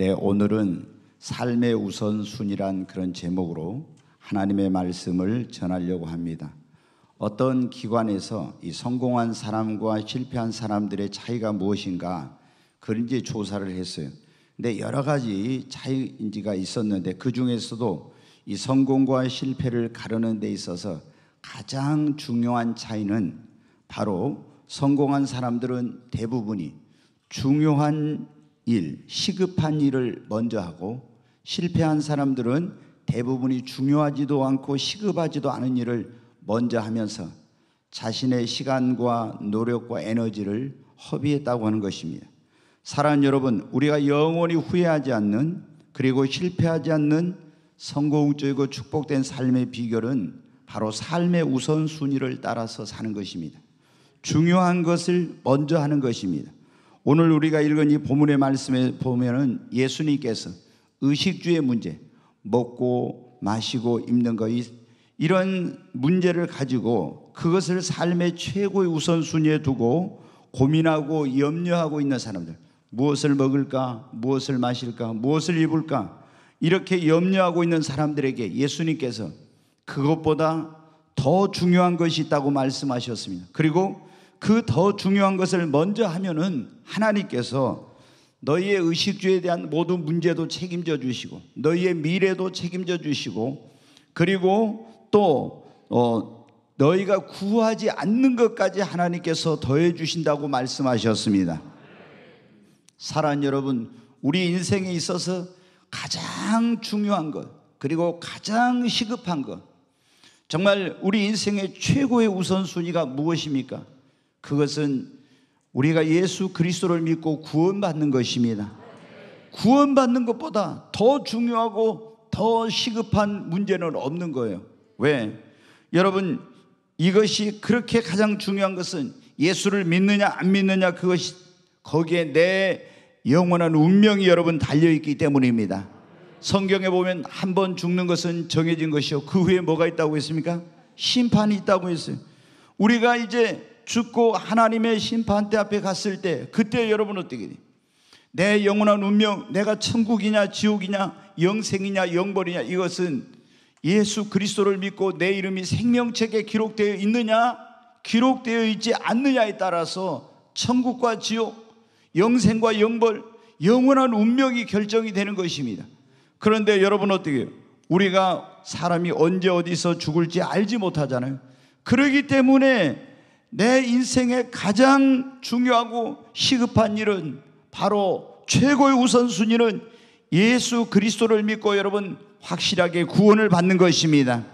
네, 오늘은 삶의 우선순위란 그런 제목으로 하나님의 말씀을 전하려고 합니다. 어떤 기관에서 이 성공한 사람과 실패한 사람들의 차이가 무엇인가 그런지 조사를 했어요. 근데 여러 가지 차이인지가 있었는데 그 중에서도 이 성공과 실패를 가르는 데 있어서 가장 중요한 차이는 바로 성공한 사람들은 대부분이 중요한 일, 시급한 일을 먼저 하고 실패한 사람들은 대부분이 중요하지도 않고 시급하지도 않은 일을 먼저 하면서 자신의 시간과 노력과 에너지를 허비했다고 하는 것입니다. 사랑하는 여러분, 우리가 영원히 후회하지 않는 그리고 실패하지 않는 성공적이고 축복된 삶의 비결은 바로 삶의 우선순위를 따라서 사는 것입니다. 중요한 것을 먼저 하는 것입니다. 오늘 우리가 읽은 이 본문의 말씀에 보면은 예수님께서 의식주의 문제, 먹고 마시고 입는 거 이런 문제를 가지고 그것을 삶의 최고의 우선순위에 두고 고민하고 염려하고 있는 사람들 무엇을 먹을까, 무엇을 마실까, 무엇을 입을까 이렇게 염려하고 있는 사람들에게 예수님께서 그것보다 더 중요한 것이 있다고 말씀하셨습니다. 그리고 그더 중요한 것을 먼저 하면은 하나님께서 너희의 의식주에 대한 모든 문제도 책임져 주시고 너희의 미래도 책임져 주시고 그리고 또 어, 너희가 구하지 않는 것까지 하나님께서 더해 주신다고 말씀하셨습니다. 사랑 여러분, 우리 인생에 있어서 가장 중요한 것, 그리고 가장 시급한 것, 정말 우리 인생의 최고의 우선순위가 무엇입니까? 그것은 우리가 예수 그리스도를 믿고 구원받는 것입니다. 구원받는 것보다 더 중요하고 더 시급한 문제는 없는 거예요. 왜? 여러분, 이것이 그렇게 가장 중요한 것은 예수를 믿느냐 안 믿느냐 그것이 거기에 내 영원한 운명이 여러분 달려있기 때문입니다. 성경에 보면 한 번 죽는 것은 정해진 것이요. 그 후에 뭐가 있다고 했습니까? 심판이 있다고 했어요. 우리가 이제 죽고 하나님의 심판대 앞에 갔을 때 그때 여러분 어떻게 돼내 영원한 운명, 내가 천국이냐 지옥이냐 영생이냐 영벌이냐 이것은 예수 그리스도를 믿고 내 이름이 생명책에 기록되어 있느냐 기록되어 있지 않느냐에 따라서 천국과 지옥, 영생과 영벌, 영원한 운명이 결정이 되는 것입니다. 그런데 여러분 어떻게 해요? 우리가 사람이 언제 어디서 죽을지 알지 못하잖아요. 그러기 때문에 내 인생의 가장 중요하고 시급한 일은 바로 최고의 우선순위는 예수 그리스도를 믿고 여러분 확실하게 구원을 받는 것입니다.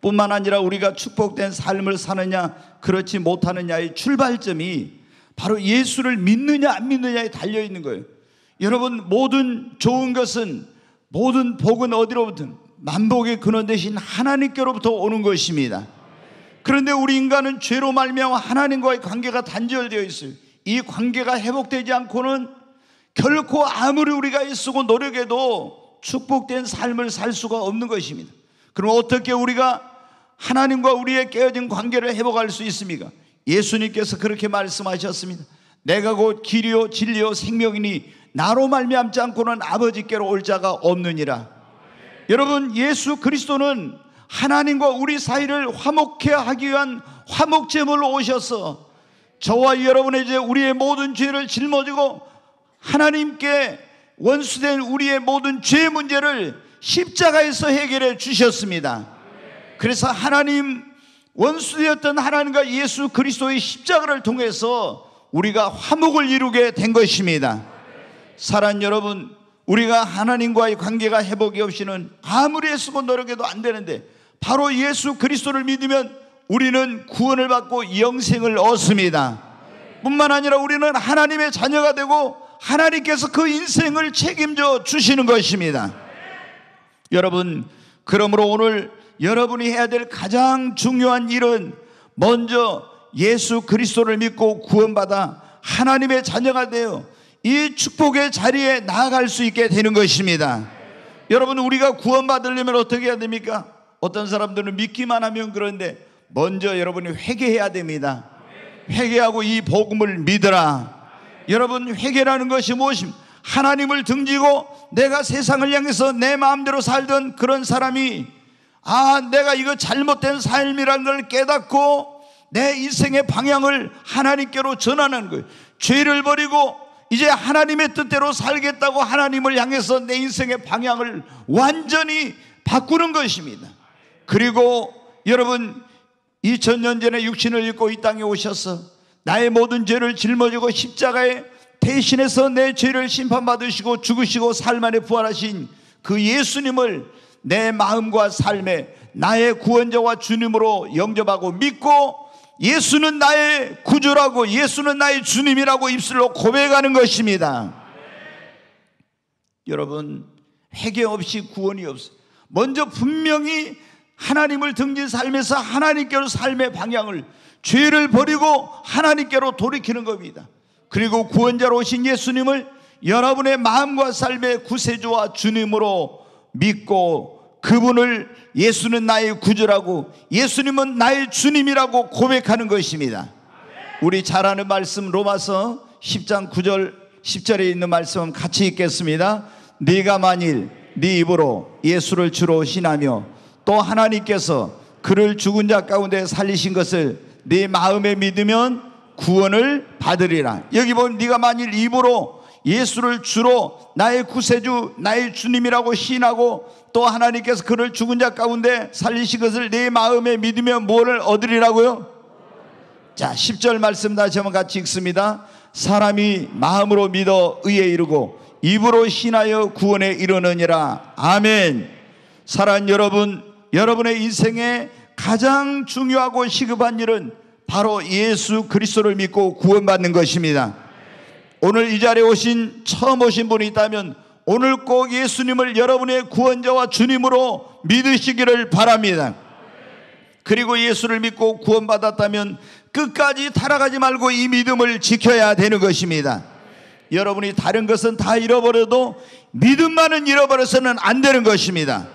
뿐만 아니라 우리가 축복된 삶을 사느냐 그렇지 못하느냐의 출발점이 바로 예수를 믿느냐 안 믿느냐에 달려 있는 거예요. 여러분 모든 좋은 것은 모든 복은 어디로부터 만복의 근원 대신 하나님께로부터 오는 것입니다. 그런데 우리 인간은 죄로 말미암아 하나님과의 관계가 단절되어 있어요. 이 관계가 회복되지 않고는 결코 아무리 우리가 애쓰고 노력해도 축복된 삶을 살 수가 없는 것입니다. 그럼 어떻게 우리가 하나님과 우리의 깨어진 관계를 회복할 수 있습니까? 예수님께서 그렇게 말씀하셨습니다. 내가 곧 길이요 진리요 생명이니 나로 말미암지 않고는 아버지께로 올 자가 없느니라. 여러분 예수 그리스도는 하나님과 우리 사이를 화목해 하기 위한 화목 제물로 오셔서 저와 여러분의 이 우리의 모든 죄를 짊어지고 하나님께 원수된 우리의 모든 죄 문제를 십자가에서 해결해 주셨습니다. 그래서 하나님 원수였던 하나님과 예수 그리스도의 십자가를 통해서 우리가 화목을 이루게 된 것입니다. 사랑 여러분, 우리가 하나님과의 관계가 회복이 없이는 아무리 애쓰고 노력해도 안 되는데 바로 예수 그리스도를 믿으면 우리는 구원을 받고 영생을 얻습니다. 뿐만 아니라 우리는 하나님의 자녀가 되고 하나님께서 그 인생을 책임져 주시는 것입니다. 여러분, 그러므로 오늘 여러분이 해야 될 가장 중요한 일은 먼저 예수 그리스도를 믿고 구원받아 하나님의 자녀가 되어 이 축복의 자리에 나아갈 수 있게 되는 것입니다. 여러분, 우리가 구원받으려면 어떻게 해야 됩니까? 어떤 사람들은 믿기만 하면 그런데 먼저 여러분이 회개해야 됩니다. 회개하고 이 복음을 믿어라. 여러분 회개라는 것이 무엇입니까? 하나님을 등지고 내가 세상을 향해서 내 마음대로 살던 그런 사람이 아 내가 이거 잘못된 삶이라는 걸 깨닫고 내 인생의 방향을 하나님께로 전하는 거예요. 죄를 버리고 이제 하나님의 뜻대로 살겠다고 하나님을 향해서 내 인생의 방향을 완전히 바꾸는 것입니다. 그리고 여러분 2000년 전에 육신을 입고 이 땅에 오셔서 나의 모든 죄를 짊어지고 십자가에 대신해서 내 죄를 심판받으시고 죽으시고 삶안에 부활하신 그 예수님을 내 마음과 삶에 나의 구원자와 주님으로 영접하고 믿고 예수는 나의 구주라고 예수는 나의 주님이라고 입술로 고백하는 것입니다. 여러분 회개 없이 구원이 없어 먼저 분명히 하나님을 등진 삶에서 하나님께로 삶의 방향을 죄를 버리고 하나님께로 돌이키는 겁니다. 그리고 구원자로 오신 예수님을 여러분의 마음과 삶의 구세주와 주님으로 믿고 그분을 예수는 나의 구주라고 예수님은 나의 주님이라고 고백하는 것입니다. 우리 잘 아는 말씀 로마서 10장 9절 10절에 있는 말씀 같이 읽겠습니다. 네가 만일 네 입으로 예수를 주로 신하며 또 하나님께서 그를 죽은 자 가운데 살리신 것을 네 마음에 믿으면 구원을 받으리라. 여기 보면 네가 만일 입으로 예수를 주로 나의 구세주 나의 주님이라고 시하고또 하나님께서 그를 죽은 자 가운데 살리신 것을 내 네 마음에 믿으면 뭐를 얻으리라고요? 자, 10절 말씀 다시 한번 같이 읽습니다. 사람이 마음으로 믿어 의에 이르고 입으로 신하여 구원에 이르느니라. 아멘. 사랑 여러분, 여러분의 인생에 가장 중요하고 시급한 일은 바로 예수 그리스도를 믿고 구원받는 것입니다. 오늘 이 자리에 오신 처음 오신 분이 있다면 오늘 꼭 예수님을 여러분의 구원자와 주님으로 믿으시기를 바랍니다. 그리고 예수를 믿고 구원받았다면 끝까지 타락하지 말고 이 믿음을 지켜야 되는 것입니다. 여러분이 다른 것은 다 잃어버려도 믿음만은 잃어버려서는 안 되는 것입니다.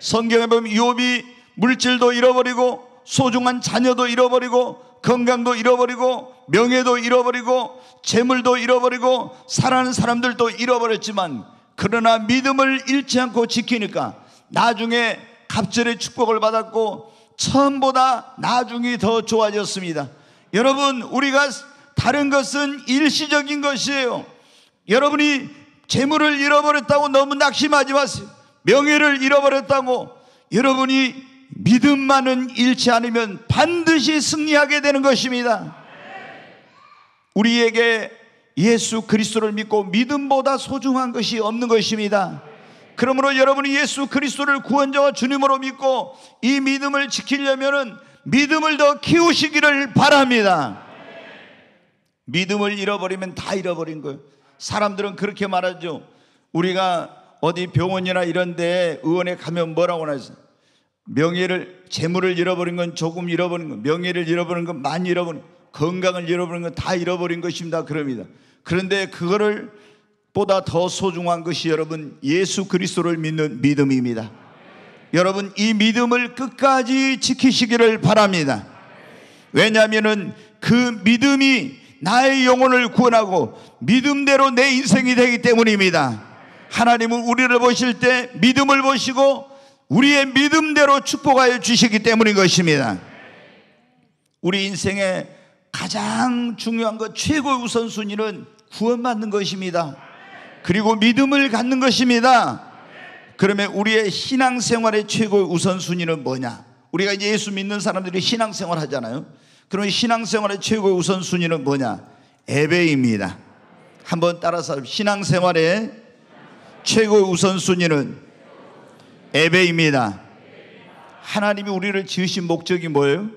성경에 보면 유업이 물질도 잃어버리고 소중한 자녀도 잃어버리고 건강도 잃어버리고 명예도 잃어버리고 재물도 잃어버리고 사랑하는 사람들도 잃어버렸지만 그러나 믿음을 잃지 않고 지키니까 나중에 갑절의 축복을 받았고 처음보다 나중이 더 좋아졌습니다. 여러분 우리가 다른 것은 일시적인 것이에요. 여러분이 재물을 잃어버렸다고 너무 낙심하지 마세요. 명예를 잃어버렸다고 여러분이 믿음만은 잃지 않으면 반드시 승리하게 되는 것입니다. 우리에게 예수 그리스도를 믿고 믿음보다 소중한 것이 없는 것입니다. 그러므로 여러분이 예수 그리스도를 구원자와 주님으로 믿고 이 믿음을 지키려면은 믿음을 더 키우시기를 바랍니다. 믿음을 잃어버리면 다 잃어버린 거예요. 사람들은 그렇게 말하죠. 우리가 어디 병원이나 이런 데에 의원에 가면 뭐라고 나있 명예를 재물을 잃어버린 건 조금 잃어버린 건 명예를 잃어버린 건 많이 잃어버린 건, 강을 잃어버린 건 다 잃어버린 것입니다. 그럽니다. 그런데 그거를 보다 더 소중한 것이 여러분 예수 그리스도를 믿는 믿음입니다. 여러분 이 믿음을 끝까지 지키시기를 바랍니다. 왜냐하면은 그 믿음이 나의 영혼을 구원하고 믿음대로 내 인생이 되기 때문입니다. 하나님은 우리를 보실 때 믿음을 보시고 우리의 믿음대로 축복하여 주시기 때문인 것입니다. 우리 인생의 가장 중요한 것, 최고의 우선순위는 구원받는 것입니다. 그리고 믿음을 갖는 것입니다. 그러면 우리의 신앙생활의 최고의 우선순위는 뭐냐? 우리가 예수 믿는 사람들이 신앙생활 하잖아요. 그러면 신앙생활의 최고의 우선순위는 뭐냐? 예배입니다. 한번 따라서 신앙생활의 최고의 우선순위는 에베입니다. 하나님이 우리를 지으신 목적이 뭐예요?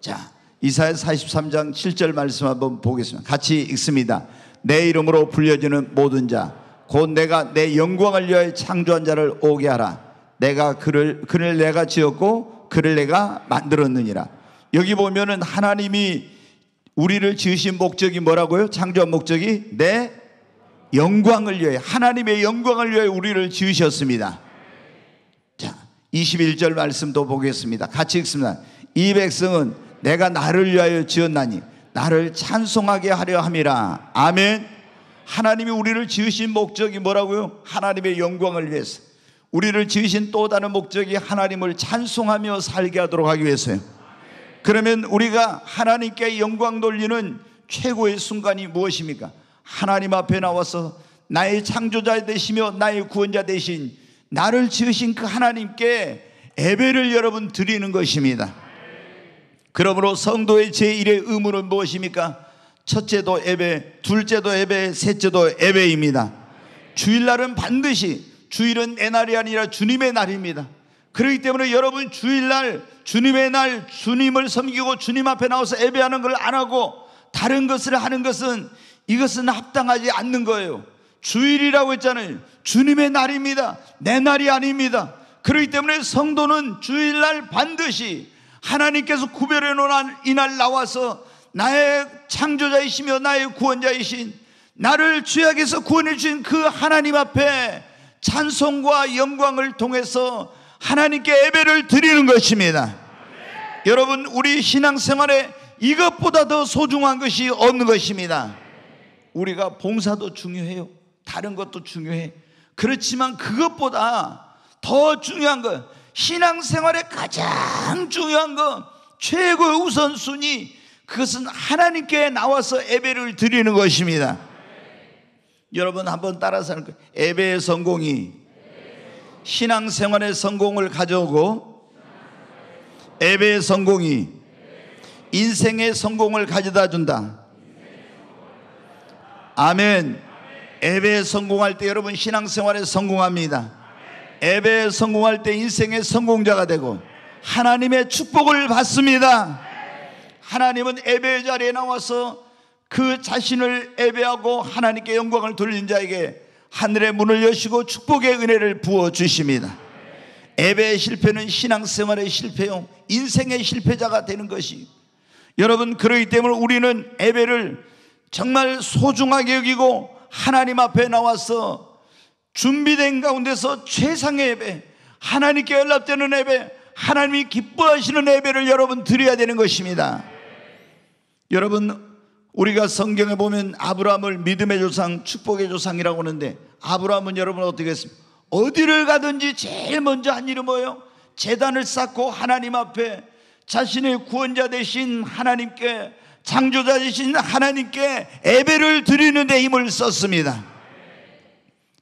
자, 이사야 43장 7절 말씀 한번 보겠습니다. 같이 읽습니다. 내 이름으로 불려지는 모든 자, 곧 내가 내 영광을 위하여 창조한 자를 오게 하라. 내가 그를, 그를 내가 지었고, 그를 내가 만들었느니라. 여기 보면은 하나님이 우리를 지으신 목적이 뭐라고요? 창조한 목적이 내 영광을 위해 하나님의 영광을 위해 우리를 지으셨습니다. 자, 21절 말씀도 보겠습니다. 같이 읽습니다. 이 백성은 내가 나를 위하여 지었나니 나를 찬송하게 하려 함이라. 아멘. 하나님이 우리를 지으신 목적이 뭐라고요? 하나님의 영광을 위해서. 우리를 지으신 또 다른 목적이 하나님을 찬송하며 살게 하도록 하기 위해서요. 그러면 우리가 하나님께 영광 돌리는 최고의 순간이 무엇입니까? 하나님 앞에 나와서 나의 창조자 되시며 나의 구원자 되신 나를 지으신 그 하나님께 예배를 여러분 드리는 것입니다. 그러므로 성도의 제1의 의무는 무엇입니까? 첫째도 예배, 둘째도 예배, 셋째도 예배입니다. 주일날은 반드시 주일은 내 날이 아니라 주님의 날입니다. 그렇기 때문에 여러분 주일날 주님의 날 주님을 섬기고 주님 앞에 나와서 예배하는 걸 안 하고 다른 것을 하는 것은 이것은 합당하지 않는 거예요. 주일이라고 했잖아요. 주님의 날입니다. 내 날이 아닙니다. 그렇기 때문에 성도는 주일날 반드시 하나님께서 구별해 놓은 이날 나와서 나의 창조자이시며 나의 구원자이신 나를 죄악에서 구원해 주신 그 하나님 앞에 찬송과 영광을 통해서 하나님께 예배를 드리는 것입니다. 여러분 우리 신앙생활에 이것보다 더 소중한 것이 없는 것입니다. 우리가 봉사도 중요해요. 다른 것도 중요해. 그렇지만 그것보다 더 중요한 건 신앙생활의 가장 중요한 건 최고의 우선순위 그것은 하나님께 나와서 예배를 드리는 것입니다. 여러분 한번 따라서 하는 예배의 성공이 신앙생활의 성공을 가져오고 예배의 성공이 인생의 성공을 가져다 준다. 아멘. 예배에 성공할 때 여러분 신앙생활에 성공합니다. 예배에 성공할 때 인생의 성공자가 되고 하나님의 축복을 받습니다. 하나님은 예배의 자리에 나와서 그 자신을 예배하고 하나님께 영광을 돌린 자에게 하늘의 문을 여시고 축복의 은혜를 부어 주십니다. 예배의 실패는 신앙생활의 실패요, 인생의 실패자가 되는 것이. 여러분 그러기 때문에 우리는 예배를 정말 소중하게 여기고 하나님 앞에 나와서 준비된 가운데서 최상의 예배, 하나님께 연락되는 예배, 하나님이 기뻐하시는 예배를 여러분 드려야 되는 것입니다. 여러분, 우리가 성경에 보면 아브라함을 믿음의 조상, 축복의 조상이라고 하는데 아브라함은 여러분 어떻게 했습니까? 어디를 가든지 제일 먼저 한 일은 뭐예요? 재단을 쌓고 하나님 앞에 자신의 구원자 대신 하나님께 창조자이신 하나님께 예배를 드리는데 힘을 썼습니다.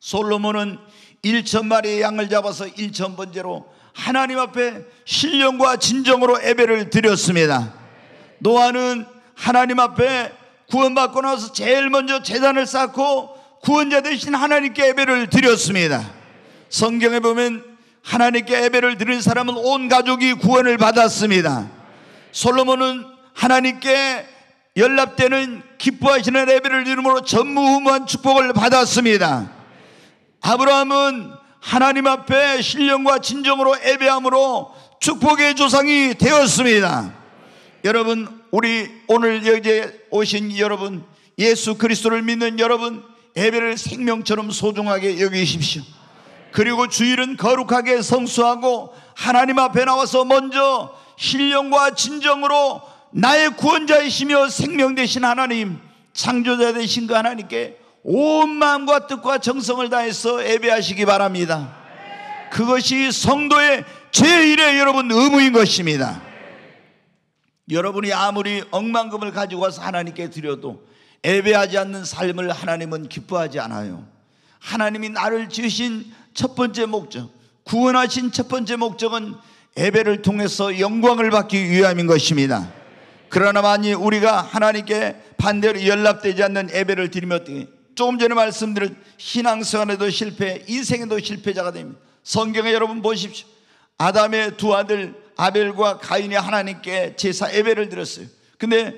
솔로몬은 1천 마리의 양을 잡아서 1천 번째로 하나님 앞에 신령과 진정으로 예배를 드렸습니다. 노아는 하나님 앞에 구원받고 나서 제일 먼저 재단을 쌓고 구원자 되신 하나님께 예배를 드렸습니다. 성경에 보면 하나님께 예배를 드린 사람은 온 가족이 구원을 받았습니다. 솔로몬은 하나님께 연락되는 기뻐하시는 레벨을 이름으로 전무후무한 축복을 받았습니다. 아브라함은 하나님 앞에 신령과 진정으로 예배함으로 축복의 조상이 되었습니다. 여러분, 우리 오늘 여기 오신 여러분, 예수 그리스도를 믿는 여러분, 예배를 생명처럼 소중하게 여기십시오. 그리고 주일은 거룩하게 성수하고 하나님 앞에 나와서 먼저 신령과 진정으로 나의 구원자이시며 생명 되신 하나님, 창조자 되신 그 하나님께 온 마음과 뜻과 정성을 다해서 예배하시기 바랍니다. 그것이 성도의 제일의 여러분 의무인 것입니다. 여러분이 아무리 억만금을 가지고 와서 하나님께 드려도 예배하지 않는 삶을 하나님은 기뻐하지 않아요. 하나님이 나를 지으신 첫 번째 목적, 구원하신 첫 번째 목적은 예배를 통해서 영광을 받기 위함인 것입니다. 그러나 만일 우리가 하나님께 반대로 연락되지 않는 예배를 드리면 어떻게 조금 전에 말씀드린 신앙생활에도 실패, 인생에도 실패자가 됩니다. 성경에 여러분 보십시오. 아담의 두 아들 아벨과 가인이 하나님께 제사 예배를 드렸어요. 근데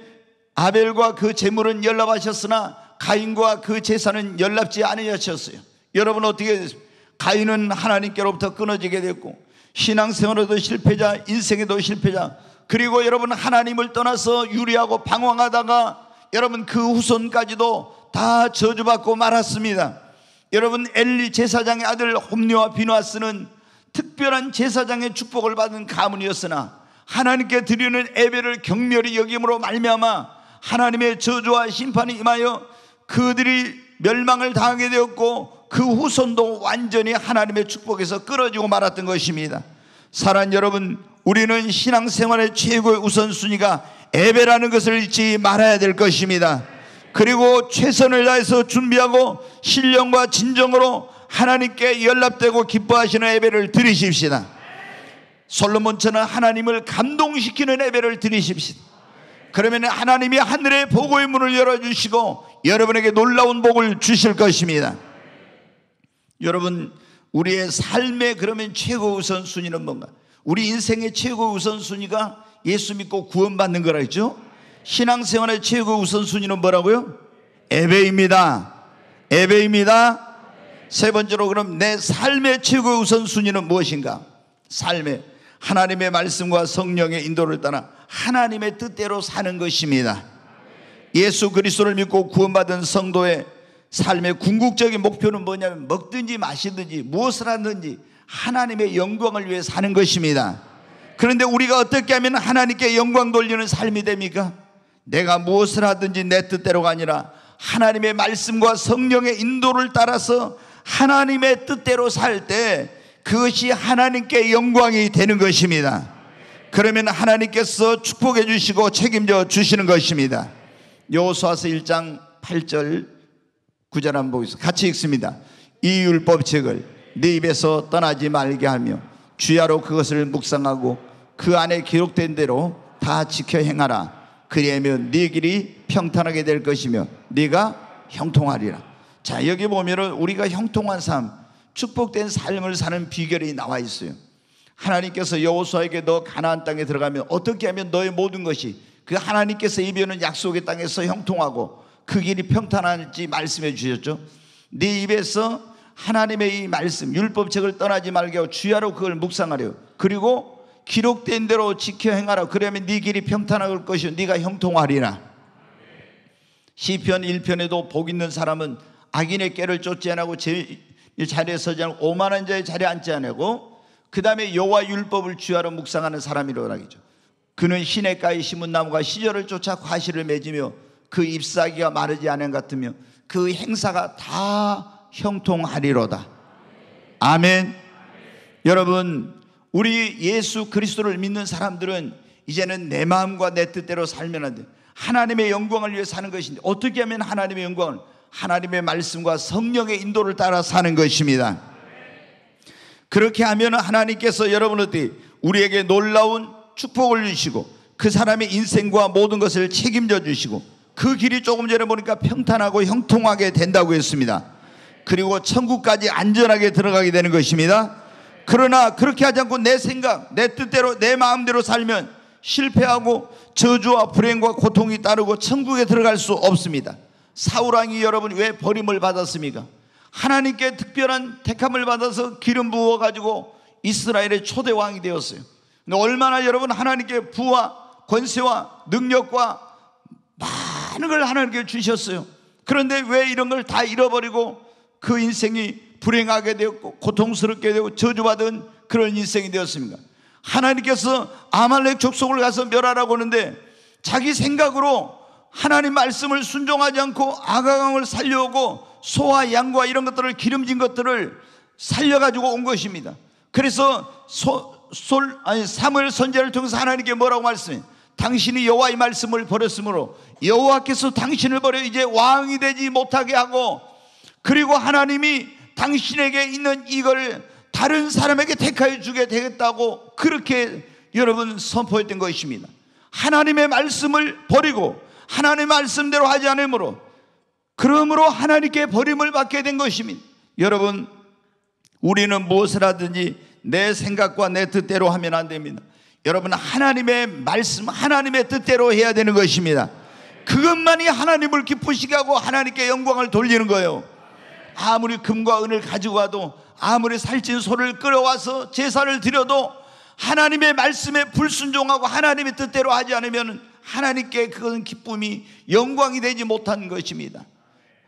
아벨과 그 재물은 연락하셨으나 가인과 그 재산은 연락지 않으셨어요. 여러분 어떻게 됐습니까? 가인은 하나님께로부터 끊어지게 됐고 신앙생활에도 실패자, 인생에도 실패자, 그리고 여러분 하나님을 떠나서 유리하고 방황하다가 여러분 그 후손까지도 다 저주받고 말았습니다. 여러분 엘리 제사장의 아들 홈리와 비누아스는 특별한 제사장의 축복을 받은 가문이었으나 하나님께 드리는 예배를 경멸히 여김으로 말미암아 하나님의 저주와 심판이 임하여 그들이 멸망을 당하게 되었고 그 후손도 완전히 하나님의 축복에서 끊어지고 말았던 것입니다. 사랑 여러분 우리는 신앙생활의 최고의 우선순위가 예배라는 것을 잊지 말아야 될 것입니다. 그리고 최선을 다해서 준비하고 신령과 진정으로 하나님께 연락되고 기뻐하시는 예배를 드리십시다. 솔로몬처는 하나님을 감동시키는 예배를 드리십시다. 그러면 하나님이 하늘의 복의 문을 열어주시고 여러분에게 놀라운 복을 주실 것입니다. 여러분, 우리의 삶의 그러면 최고 우선순위는 뭔가? 우리 인생의 최고 우선순위가 예수 믿고 구원받는 거라 했죠? 신앙생활의 최고 우선순위는 뭐라고요? 예배입니다. 예배입니다. 세 번째로 그럼 내 삶의 최고 우선순위는 무엇인가? 삶의 하나님의 말씀과 성령의 인도를 따라 하나님의 뜻대로 사는 것입니다. 예수 그리스도를 믿고 구원받은 성도의 삶의 궁극적인 목표는 뭐냐면 먹든지 마시든지 무엇을 하든지 하나님의 영광을 위해 사는 것입니다. 그런데 우리가 어떻게 하면 하나님께 영광 돌리는 삶이 됩니까? 내가 무엇을 하든지 내 뜻대로가 아니라 하나님의 말씀과 성령의 인도를 따라서 하나님의 뜻대로 살 때 그것이 하나님께 영광이 되는 것입니다. 그러면 하나님께서 축복해 주시고 책임져 주시는 것입니다. 요수아서 1장 8절 9절 한번 보겠습니다. 같이 읽습니다. 이 율법책을 네 입에서 떠나지 말게 하며 주야로 그것을 묵상하고 그 안에 기록된 대로 다 지켜 행하라 그리하면 네 길이 평탄하게 될 것이며 네가 형통하리라 자 여기 보면은 우리가 형통한 삶 축복된 삶을 사는 비결이 나와 있어요 하나님께서 여호수아에게 너 가나안 땅에 들어가면 어떻게 하면 너의 모든 것이 그 하나님께서 입에는 약속의 땅에서 형통하고 그 길이 평탄할지 말씀해 주셨죠. 네 입에서 하나님의 이 말씀 율법책을 떠나지 말게 주야로 그걸 묵상하려 그리고 기록된 대로 지켜 행하라 그러면 네 길이 평탄할 것이요 네가 형통하리라 시편 1편에도 복 있는 사람은 악인의 깨를 쫓지 않고 제 자리에 서지 않고 오만한 자의 자리에 앉지 않고 그 다음에 여와 율법을 주하러 묵상하는 사람이라고 하죠 그는 시냇가에 심은 나무가 시절을 쫓아 과실을 맺으며 그 잎사귀가 마르지 않은 같으며 그 행사가 다 형통하리로다. 아멘. 여러분, 우리 예수 그리스도를 믿는 사람들은 이제는 내 마음과 내 뜻대로 살면 안 돼. 하나님의 영광을 위해 사는 것인데 어떻게 하면 하나님의 영광을 하나님의 말씀과 성령의 인도를 따라 사는 것입니다. 그렇게 하면 하나님께서 여러분 어 우리에게 놀라운 축복을 주시고 그 사람의 인생과 모든 것을 책임져 주시고 그 길이 조금 전에 보니까 평탄하고 형통하게 된다고 했습니다. 그리고 천국까지 안전하게 들어가게 되는 것입니다. 그러나 그렇게 하지 않고 내 생각, 내 뜻대로, 내 마음대로 살면 실패하고 저주와 불행과 고통이 따르고 천국에 들어갈 수 없습니다. 사울왕이 여러분 왜 버림을 받았습니까? 하나님께 특별한 택함을 받아서 기름 부어가지고 이스라엘의 초대왕이 되었어요. 근데 얼마나 여러분 하나님께 부와 권세와 능력과 많은 걸 하나님께 주셨어요. 그런데 왜 이런 걸 다 잃어버리고 그 인생이 불행하게 되었고 고통스럽게 되고 저주받은 그런 인생이 되었습니다. 하나님께서 아말렉 족속을 가서 멸하라고 하는데 자기 생각으로 하나님 말씀을 순종하지 않고 아가강을 살려고 소와 양과 이런 것들을 기름진 것들을 살려가지고 온 것입니다. 그래서 소, 솔, 아니, 사무엘 선제를 통해서 하나님께 뭐라고 말씀해? 당신이 여호와의 말씀을 버렸으므로 여호와께서 당신을 버려 이제 왕이 되지 못하게 하고 그리고 하나님이 당신에게 있는 이걸 다른 사람에게 택하여 주게 되겠다고 그렇게 여러분 선포했던 것입니다. 하나님의 말씀을 버리고 하나님 말씀대로 하지 않으므로 그러므로 하나님께 버림을 받게 된 것입니다. 여러분 우리는 무엇을 하든지 내 생각과 내 뜻대로 하면 안 됩니다. 여러분 하나님의 말씀 하나님의 뜻대로 해야 되는 것입니다. 그것만이 하나님을 기쁘시게 하고 하나님께 영광을 돌리는 거예요. 아무리 금과 은을 가지고 와도 아무리 살찐 소를 끌어와서 제사를 드려도 하나님의 말씀에 불순종하고 하나님의 뜻대로 하지 않으면 하나님께 그건 기쁨이 영광이 되지 못한 것입니다.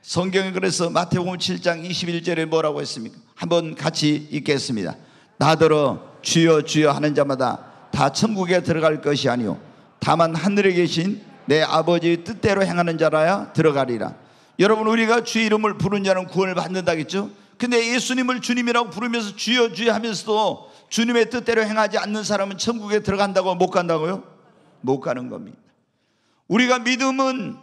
성경에 그래서 마태복음 7장 21절에 뭐라고 했습니까? 한번 같이 읽겠습니다. 나더러 주여 주여 하는 자마다 다 천국에 들어갈 것이 아니요 다만 하늘에 계신 내 아버지 뜻대로 행하는 자라야 들어가리라. 여러분 우리가 주의 이름을 부른 자는 구원을 받는다겠죠? 근데 예수님을 주님이라고 부르면서 주여 주여 하면서도 주님의 뜻대로 행하지 않는 사람은 천국에 들어간다고 못 간다고요? 못 가는 겁니다. 우리가 믿음은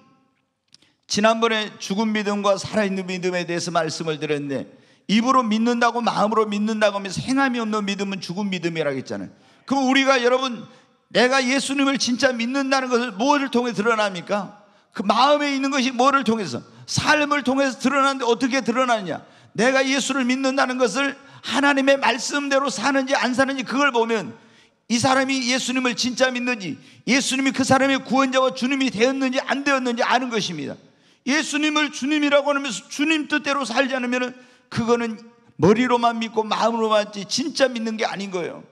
지난번에 죽은 믿음과 살아있는 믿음에 대해서 말씀을 드렸는데 입으로 믿는다고 마음으로 믿는다고 하면서 행함이 없는 믿음은 죽은 믿음이라고 했잖아요. 그럼 우리가 여러분 내가 예수님을 진짜 믿는다는 것을 무엇을 통해 드러납니까? 그 마음에 있는 것이 뭐를 통해서 삶을 통해서 드러나는데 어떻게 드러나느냐? 내가 예수를 믿는다는 것을 하나님의 말씀대로 사는지 안 사는지 그걸 보면 이 사람이 예수님을 진짜 믿는지 예수님이 그 사람의 구원자와 주님이 되었는지 안 되었는지 아는 것입니다. 예수님을 주님이라고 하면서 주님 뜻대로 살지 않으면 그거는 머리로만 믿고 마음으로만 믿지 진짜 믿는 게 아닌 거예요.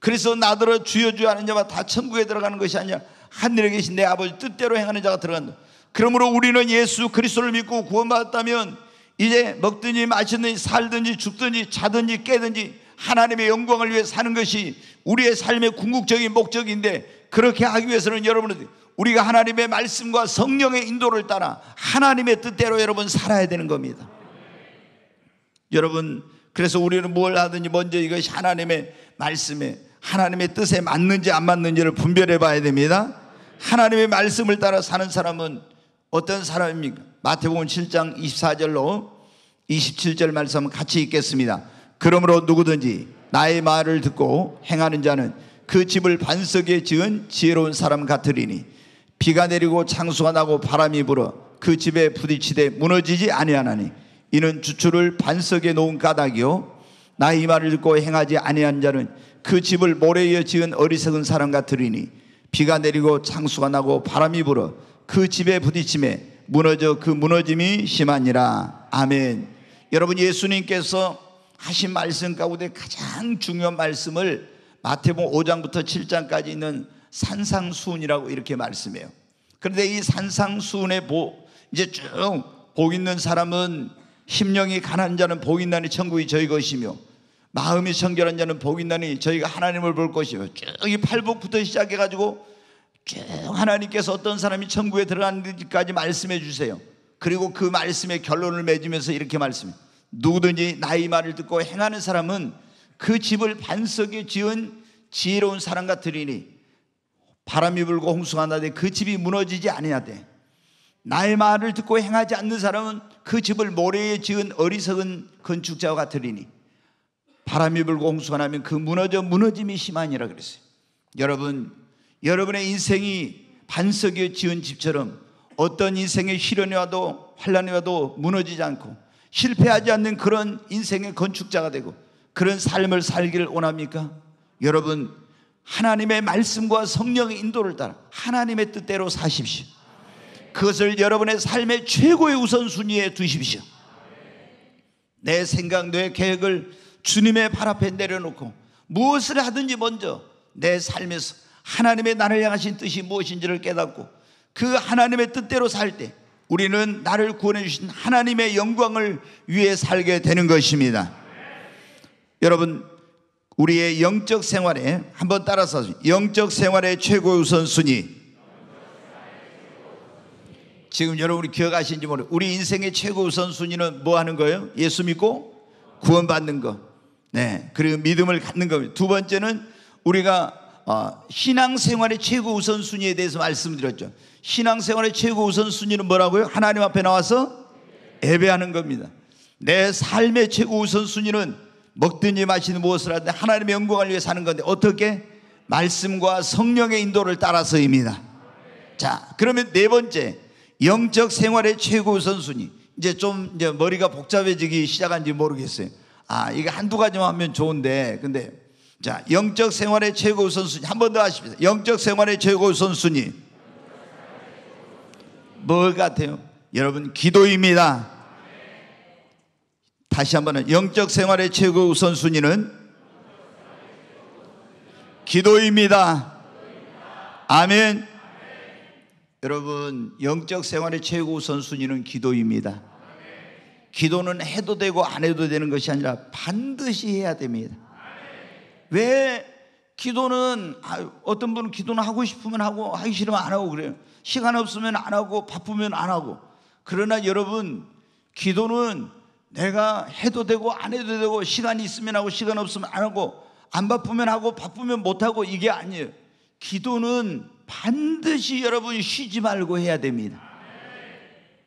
그래서 나더러 주여 주여 하는 자마다 천국에 들어가는 것이 아니라 하늘에 계신 내 아버지 뜻대로 행하는 자가 들어간다. 그러므로 우리는 예수 그리스도를 믿고 구원받았다면 이제 먹든지 마시든지 살든지 죽든지 자든지 깨든지 하나님의 영광을 위해 사는 것이 우리의 삶의 궁극적인 목적인데 그렇게 하기 위해서는 여러분은 우리가 하나님의 말씀과 성령의 인도를 따라 하나님의 뜻대로 여러분 살아야 되는 겁니다. 여러분 그래서 우리는 무엇 하든지 먼저 이것이 하나님의 말씀에 하나님의 뜻에 맞는지 안 맞는지를 분별해 봐야 됩니다. 하나님의 말씀을 따라 사는 사람은 어떤 사람입니까? 마태복음 7장 24절로 27절 말씀 같이 읽겠습니다. 그러므로 누구든지 나의 말을 듣고 행하는 자는 그 집을 반석에 지은 지혜로운 사람 같으리니 비가 내리고 창수가 나고 바람이 불어 그 집에 부딪히되 무너지지 아니하나니 이는 주추를 반석에 놓은 까닭이요 나의 말을 듣고 행하지 아니한 자는 그 집을 모래에 지은 어리석은 사람 같으리니 비가 내리고 창수가 나고 바람이 불어 그 집에 부딪힘에 무너져 그 무너짐이 심하니라. 아멘. 여러분 예수님께서 하신 말씀 가운데 가장 중요한 말씀을 마태복음 5장부터 7장까지 있는 산상수훈이라고 이렇게 말씀해요. 그런데 이 산상수훈에 보 이제 쭉 복 있는 사람은 심령이 가난한 자는 복 있나니 천국이 저희 것이며 마음이 청결한 자는 복 있나니 저희가 하나님을 볼 것이며 쭉 이 팔복부터 시작해 가지고 쭉 하나님께서 어떤 사람이 천국에 들어갔는지까지 말씀해 주세요. 그리고 그 말씀의 결론을 맺으면서 이렇게 말씀해. 누구든지 나의 말을 듣고 행하는 사람은 그 집을 반석에 지은 지혜로운 사람 같으리니 바람이 불고 홍수가 나되 그 집이 무너지지 아니하되 나의 말을 듣고 행하지 않는 사람은 그 집을 모래에 지은 어리석은 건축자와 같으리니 바람이 불고 홍수가 나면 그 무너져 무너짐이 심하니라 그랬어요. 여러분 여러분의 인생이 반석 에 지은 집처럼 어떤 인생의 시련이 와도 환란이 와도 무너지지 않고 실패하지 않는 그런 인생의 건축자가 되고 그런 삶을 살기를 원합니까? 여러분 하나님의 말씀과 성령의 인도를 따라 하나님의 뜻대로 사십시오. 그것을 여러분의 삶의 최고의 우선순위에 두십시오. 내 생각, 내 계획을 주님의 발 앞에 내려놓고 무엇을 하든지 먼저 내 삶에서 하나님의 나를 향하신 뜻이 무엇인지를 깨닫고 그 하나님의 뜻대로 살 때 우리는 나를 구원해 주신 하나님의 영광을 위해 살게 되는 것입니다. 여러분 우리의 영적 생활에 한번 따라서 영적 생활의 최고 우선순위 지금 여러분 우 기억하시는지 모르겠 우리 인생의 최고 우선순위는 뭐 하는 거예요? 예수 믿고 구원받는 거. 네. 그리고 믿음을 갖는 겁니다. 두 번째는 우리가 어, 신앙생활의 최고 우선순위에 대해서 말씀드렸죠. 신앙생활의 최고 우선순위는 뭐라고요? 하나님 앞에 나와서 예배하는 겁니다. 내 삶의 최고 우선순위는 먹든지 마시든 무엇을 하든 하나님의 영광을 위해 사는 건데 어떻게? 말씀과 성령의 인도를 따라서입니다. 자, 그러면 네 번째 영적 생활의 최고 우선순위. 이제 좀 이제 머리가 복잡해지기 시작한지 모르겠어요. 아, 이게 한두 가지만 하면 좋은데 근데 자, 영적 생활의 최고 우선순위. 한 번 더하십시다 영적 생활의 최고 우선순위. 뭘 같아요? 여러분, 기도입니다. 다시 한 번은 영적 생활의 최고 우선순위는 기도입니다. 아멘. 여러분, 영적 생활의 최고 우선순위는 기도입니다. 기도는 해도 되고 안 해도 되는 것이 아니라 반드시 해야 됩니다. 왜 기도는 아, 어떤 분은 기도는 하고 싶으면 하고 하기 싫으면 안 하고 그래요. 시간 없으면 안 하고 바쁘면 안 하고. 그러나 여러분 기도는 내가 해도 되고 안 해도 되고 시간이 있으면 하고 시간 없으면 안 하고 안 바쁘면 하고 바쁘면 못 하고 이게 아니에요. 기도는 반드시 여러분 쉬지 말고 해야 됩니다.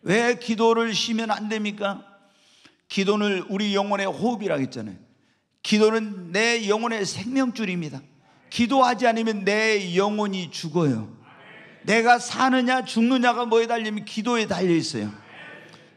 왜 기도를 쉬면 안 됩니까? 기도는 우리 영혼의 호흡이라고 했잖아요. 기도는 내 영혼의 생명줄입니다. 기도하지 않으면 내 영혼이 죽어요. 내가 사느냐 죽느냐가 뭐에 달리면 기도에 달려 있어요.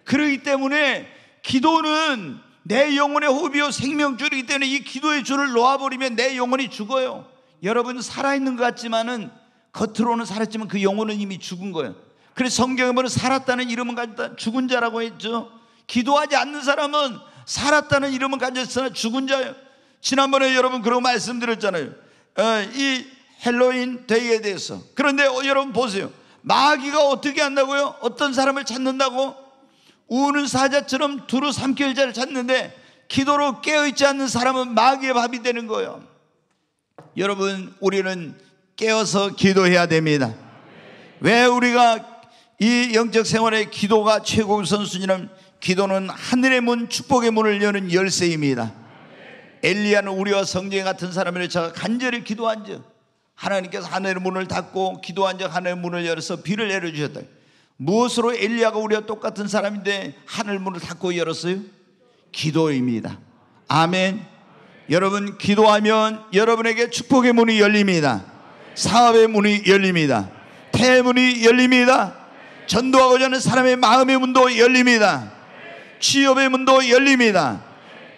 그러기 때문에 기도는 내 영혼의 호흡이요 생명줄이기 때문에 이 기도의 줄을 놓아버리면 내 영혼이 죽어요. 여러분 살아있는 것 같지만은 겉으로는 살았지만 그 영혼은 이미 죽은 거예요. 그래서 성경에 보면 살았다는 이름은 죽은 자라고 했죠. 기도하지 않는 사람은 살았다는 이름은 가졌으나 죽은 자요. 지난번에 여러분 그런 말씀드렸잖아요. 어, 이 헬로윈 데이에 대해서. 그런데 어, 여러분 보세요. 마귀가 어떻게 한다고요? 어떤 사람을 찾는다고? 우는 사자처럼 두루 삼킬 자를 찾는데 기도로 깨어있지 않는 사람은 마귀의 밥이 되는 거예요. 여러분, 우리는 깨어서 기도해야 됩니다. 왜 우리가 이 영적 생활의 기도가 최고 우선순위는 기도는 하늘의 문, 축복의 문을 여는 열쇠입니다. 엘리야는 우리와 성령 같은 사람을 제가 간절히 기도한 즉 하나님께서 하늘의 문을 닫고 기도한 즉 하늘의 문을 열어서 비를 내려주셨다. 무엇으로 엘리야가 우리와 똑같은 사람인데 하늘 문을 닫고 열었어요? 기도입니다. 아멘. 여러분 기도하면 여러분에게 축복의 문이 열립니다. 사업의 문이 열립니다. 태문이 열립니다. 전도하고자 하는 사람의 마음의 문도 열립니다. 취업의 문도 열립니다.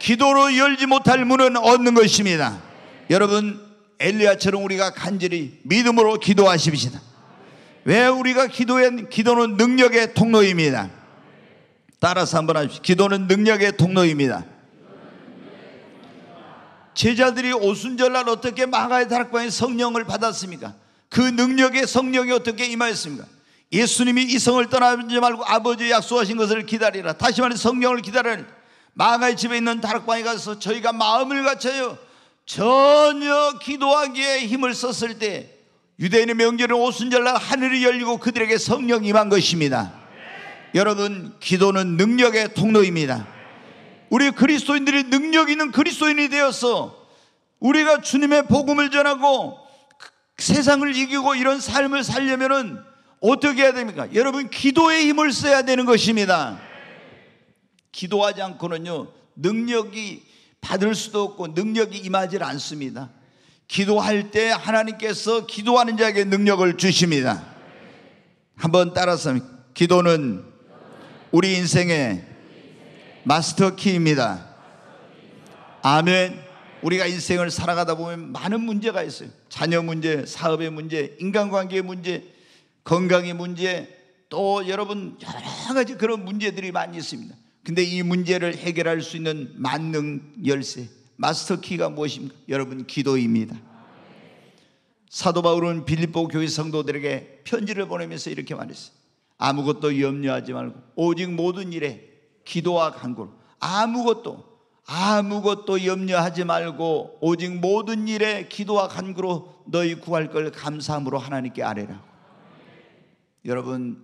기도로 열지 못할 문은 얻는 것입니다. 여러분 엘리야처럼 우리가 간절히 믿음으로 기도하십시다. 왜 우리가 기도한 기도는 능력의 통로입니다. 따라서 한번 하십시오. 기도는 능력의 통로입니다. 제자들이 오순절날 어떻게 마가의 다락방에 성령을 받았습니까? 그 능력의 성령이 어떻게 임하였습니까? 예수님이 이 성을 떠나지 말고 아버지 의 약속하신 것을 기다리라. 다시 말해 성경을 기다리는 마가의 집에 있는 다락방에 가서 저희가 마음을 갖춰요. 전혀 기도하기에 힘을 썼을 때 유대인의 명절인 오순절날 하늘이 열리고 그들에게 성령 이 임한 것입니다. 여러분 기도는 능력의 통로입니다. 우리 그리스도인들이 능력 있는 그리스도인이 되어서 우리가 주님의 복음을 전하고 세상을 이기고 이런 삶을 살려면은 어떻게 해야 됩니까? 여러분 기도의 힘을 써야 되는 것입니다. 기도하지 않고는요 능력이 받을 수도 없고 능력이 임하지 않습니다. 기도할 때 하나님께서 기도하는 자에게 능력을 주십니다. 한번 따라서 기도는 우리 인생의 마스터키입니다. 아멘. 우리가 인생을 살아가다 보면 많은 문제가 있어요. 자녀 문제, 사업의 문제, 인간관계의 문제, 건강의 문제, 또 여러분 여러 가지 그런 문제들이 많이 있습니다. 근데 이 문제를 해결할 수 있는 만능 열쇠, 마스터키가 무엇입니까? 여러분 기도입니다. 사도 바울은 빌립보 교회 성도들에게 편지를 보내면서 이렇게 말했어요. 아무것도 염려하지 말고 오직 모든 일에 기도와 간구로 아무것도 아무것도 염려하지 말고 오직 모든 일에 기도와 간구로 너희 구할 걸 감사함으로 하나님께 아뢰라. 여러분,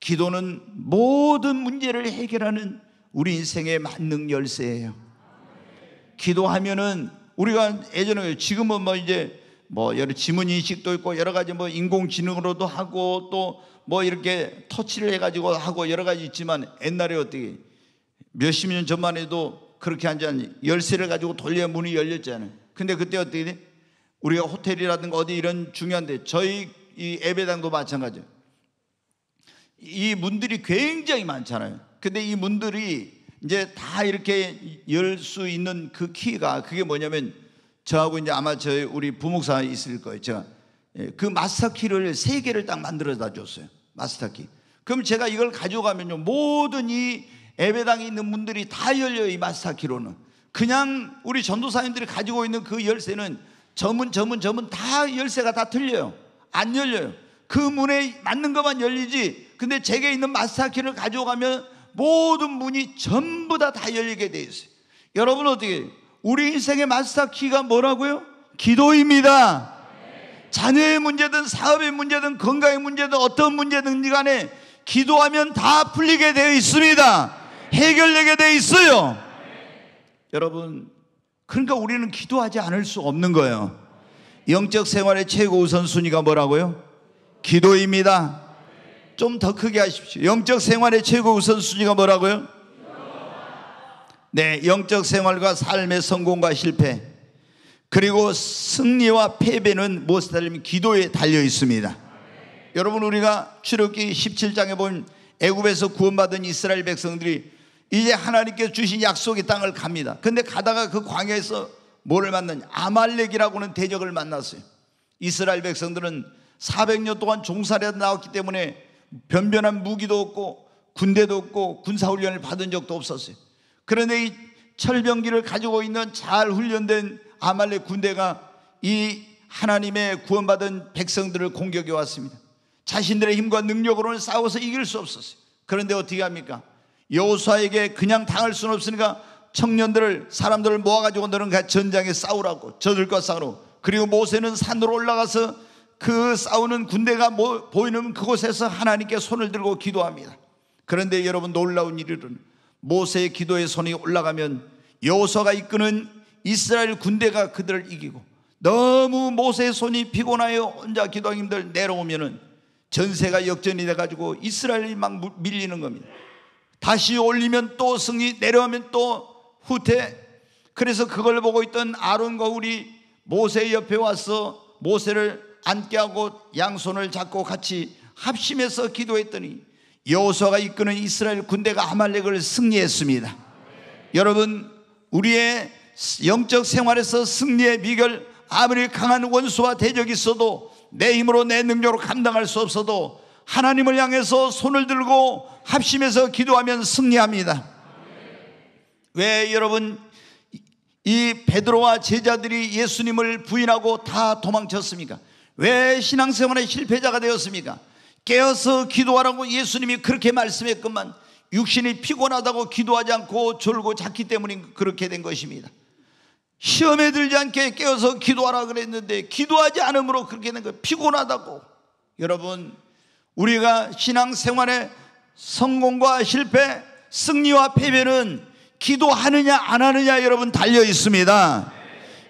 기도는 모든 문제를 해결하는 우리 인생의 만능 열쇠예요. 기도하면은 우리가 예전에 지금은 뭐 이제 뭐 여러 지문 인식도 있고 여러 가지 뭐 인공지능으로도 하고 또 뭐 이렇게 터치를 해가지고 하고 여러 가지 있지만 옛날에 어떻게 몇십 년 전만 해도 그렇게 한지 한 열쇠를 가지고 돌려 문이 열렸잖아요. 근데 그때 어떻게 돼? 우리가 호텔이라든가 어디 이런 중요한데 저희 이 예배당도 마찬가지예요. 이 문들이 굉장히 많잖아요. 근데 이 문들이 이제 다 이렇게 열 수 있는 그 키가 그게 뭐냐면 저하고 이제 아마 저희 우리 부목사 있을 거예요. 제가 예, 그 마스터 키를 세 개를 딱 만들어다 줬어요. 마스터 키. 그럼 제가 이걸 가져가면요. 모든 이에베당에 있는 문들이 다 열려요. 이 마스터 키로는. 그냥 우리 전도사님들이 가지고 있는 그 열쇠는 저문 저문 저문 다 열쇠가 다 틀려요. 안 열려요. 그 문에 맞는 것만 열리지 근데 제게 있는 마스터키를 가져가면 모든 문이 전부 다 다 열리게 돼 있어요. 여러분 어떻게 우리 인생의 마스터키가 뭐라고요? 기도입니다. 자녀의 문제든 사업의 문제든 건강의 문제든 어떤 문제든 지 간에 기도하면 다 풀리게 되어 있습니다. 해결되게 되어 있어요. 여러분, 그러니까 우리는 기도하지 않을 수 없는 거예요. 영적 생활의 최고 우선순위가 뭐라고요? 기도입니다. 좀더 크게 하십시오. 영적 생활의 최고 우선순위가 뭐라고요? 네, 영적 생활과 삶의 성공과 실패. 그리고 승리와 패배는 무엇에 달리면 기도에 달려 있습니다. 여러분 우리가 출애굽기 17장에 본 애굽에서 구원받은 이스라엘 백성들이 이제 하나님께서 주신 약속의 땅을 갑니다. 근데 가다가 그 광야에서 뭐를 만났냐? 아말렉이라고 하는 대적을 만났어요. 이스라엘 백성들은 400년 동안 종살이 나왔기 때문에 변변한 무기도 없고 군대도 없고 군사훈련을 받은 적도 없었어요. 그런데 이 철병기를 가지고 있는 잘 훈련된 아말렉 군대가 이 하나님의 구원받은 백성들을 공격해 왔습니다. 자신들의 힘과 능력으로는 싸워서 이길 수 없었어요. 그런데 어떻게 합니까? 여호수아에게 그냥 당할 수는 없으니까 청년들을 사람들을 모아가지고 너는 전장에 싸우라고 저들과 싸우고 그리고 모세는 산으로 올라가서 그 싸우는 군대가 보이는 그곳에서 하나님께 손을 들고 기도합니다. 그런데 여러분 놀라운 일은 모세의 기도의 손이 올라가면 여호서가 이끄는 이스라엘 군대가 그들을 이기고 너무 모세의 손이 피곤하여 혼자 기도하기 들 내려오면은 전세가 역전이 돼가지고 이스라엘이 막 밀리는 겁니다. 다시 올리면 또 승리, 내려오면 또 후퇴. 그래서 그걸 보고 있던 아론과 우리 모세 옆에 와서 모세를 앉게 하고 양손을 잡고 같이 합심해서 기도했더니 여호수아가 이끄는 이스라엘 군대가 아말렉을 승리했습니다. 여러분 우리의 영적 생활에서 승리의 비결 아무리 강한 원수와 대적이 있어도 내 힘으로 내 능력으로 감당할 수 없어도 하나님을 향해서 손을 들고 합심해서 기도하면 승리합니다. 왜 여러분 이 베드로와 제자들이 예수님을 부인하고 다 도망쳤습니까? 왜 신앙생활의 실패자가 되었습니까? 깨어서 기도하라고 예수님이 그렇게 말씀했건만 육신이 피곤하다고 기도하지 않고 졸고 잤기 때문에 그렇게 된 것입니다. 시험에 들지 않게 깨어서 기도하라 그랬는데 기도하지 않으므로 그렇게 된 거예요. 피곤하다고. 여러분, 우리가 신앙생활의 성공과 실패, 승리와 패배는 기도하느냐 안 하느냐 여러분 달려 있습니다.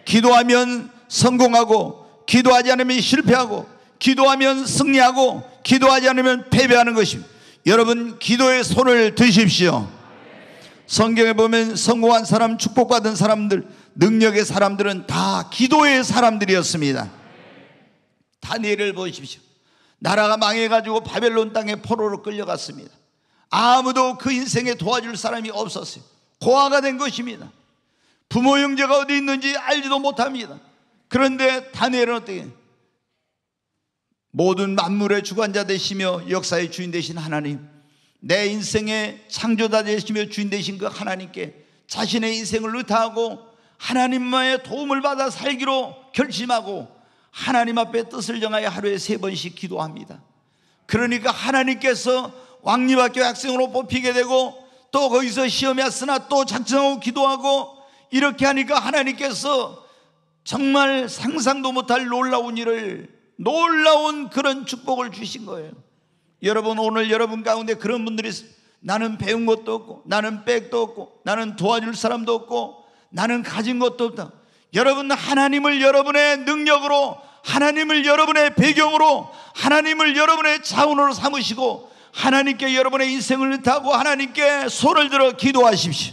기도하면 성공하고 기도하지 않으면 실패하고 기도하면 승리하고 기도하지 않으면 패배하는 것입니다. 여러분 기도의 손을 드십시오. 성경에 보면 성공한 사람, 축복받은 사람들, 능력의 사람들은 다 기도의 사람들이었습니다. 다니엘을 보십시오. 나라가 망해가지고 바벨론 땅에 포로로 끌려갔습니다. 아무도 그 인생에 도와줄 사람이 없었어요. 고아가 된 것입니다. 부모 형제가 어디 있는지 알지도 못합니다. 그런데 다니엘은 어떻게 모든 만물의 주관자 되시며 역사의 주인 되신 하나님 내 인생의 창조자 되시며 주인 되신 그 하나님께 자신의 인생을 의탁하고 하나님만의 도움을 받아 살기로 결심하고 하나님 앞에 뜻을 정하여 하루에 세 번씩 기도합니다. 그러니까 하나님께서 왕립학교 학생으로 뽑히게 되고 또 거기서 시험이 왔으나 또 작정하고 기도하고 이렇게 하니까 하나님께서 정말 상상도 못할 놀라운 일을 놀라운 그런 축복을 주신 거예요. 여러분 오늘 여러분 가운데 그런 분들이 나는 배운 것도 없고 나는 백도 없고 나는 도와줄 사람도 없고 나는 가진 것도 없다. 여러분 하나님을 여러분의 능력으로 하나님을 여러분의 배경으로 하나님을 여러분의 자원으로 삼으시고 하나님께 여러분의 인생을 타고 하나님께 손을 들어 기도하십시오.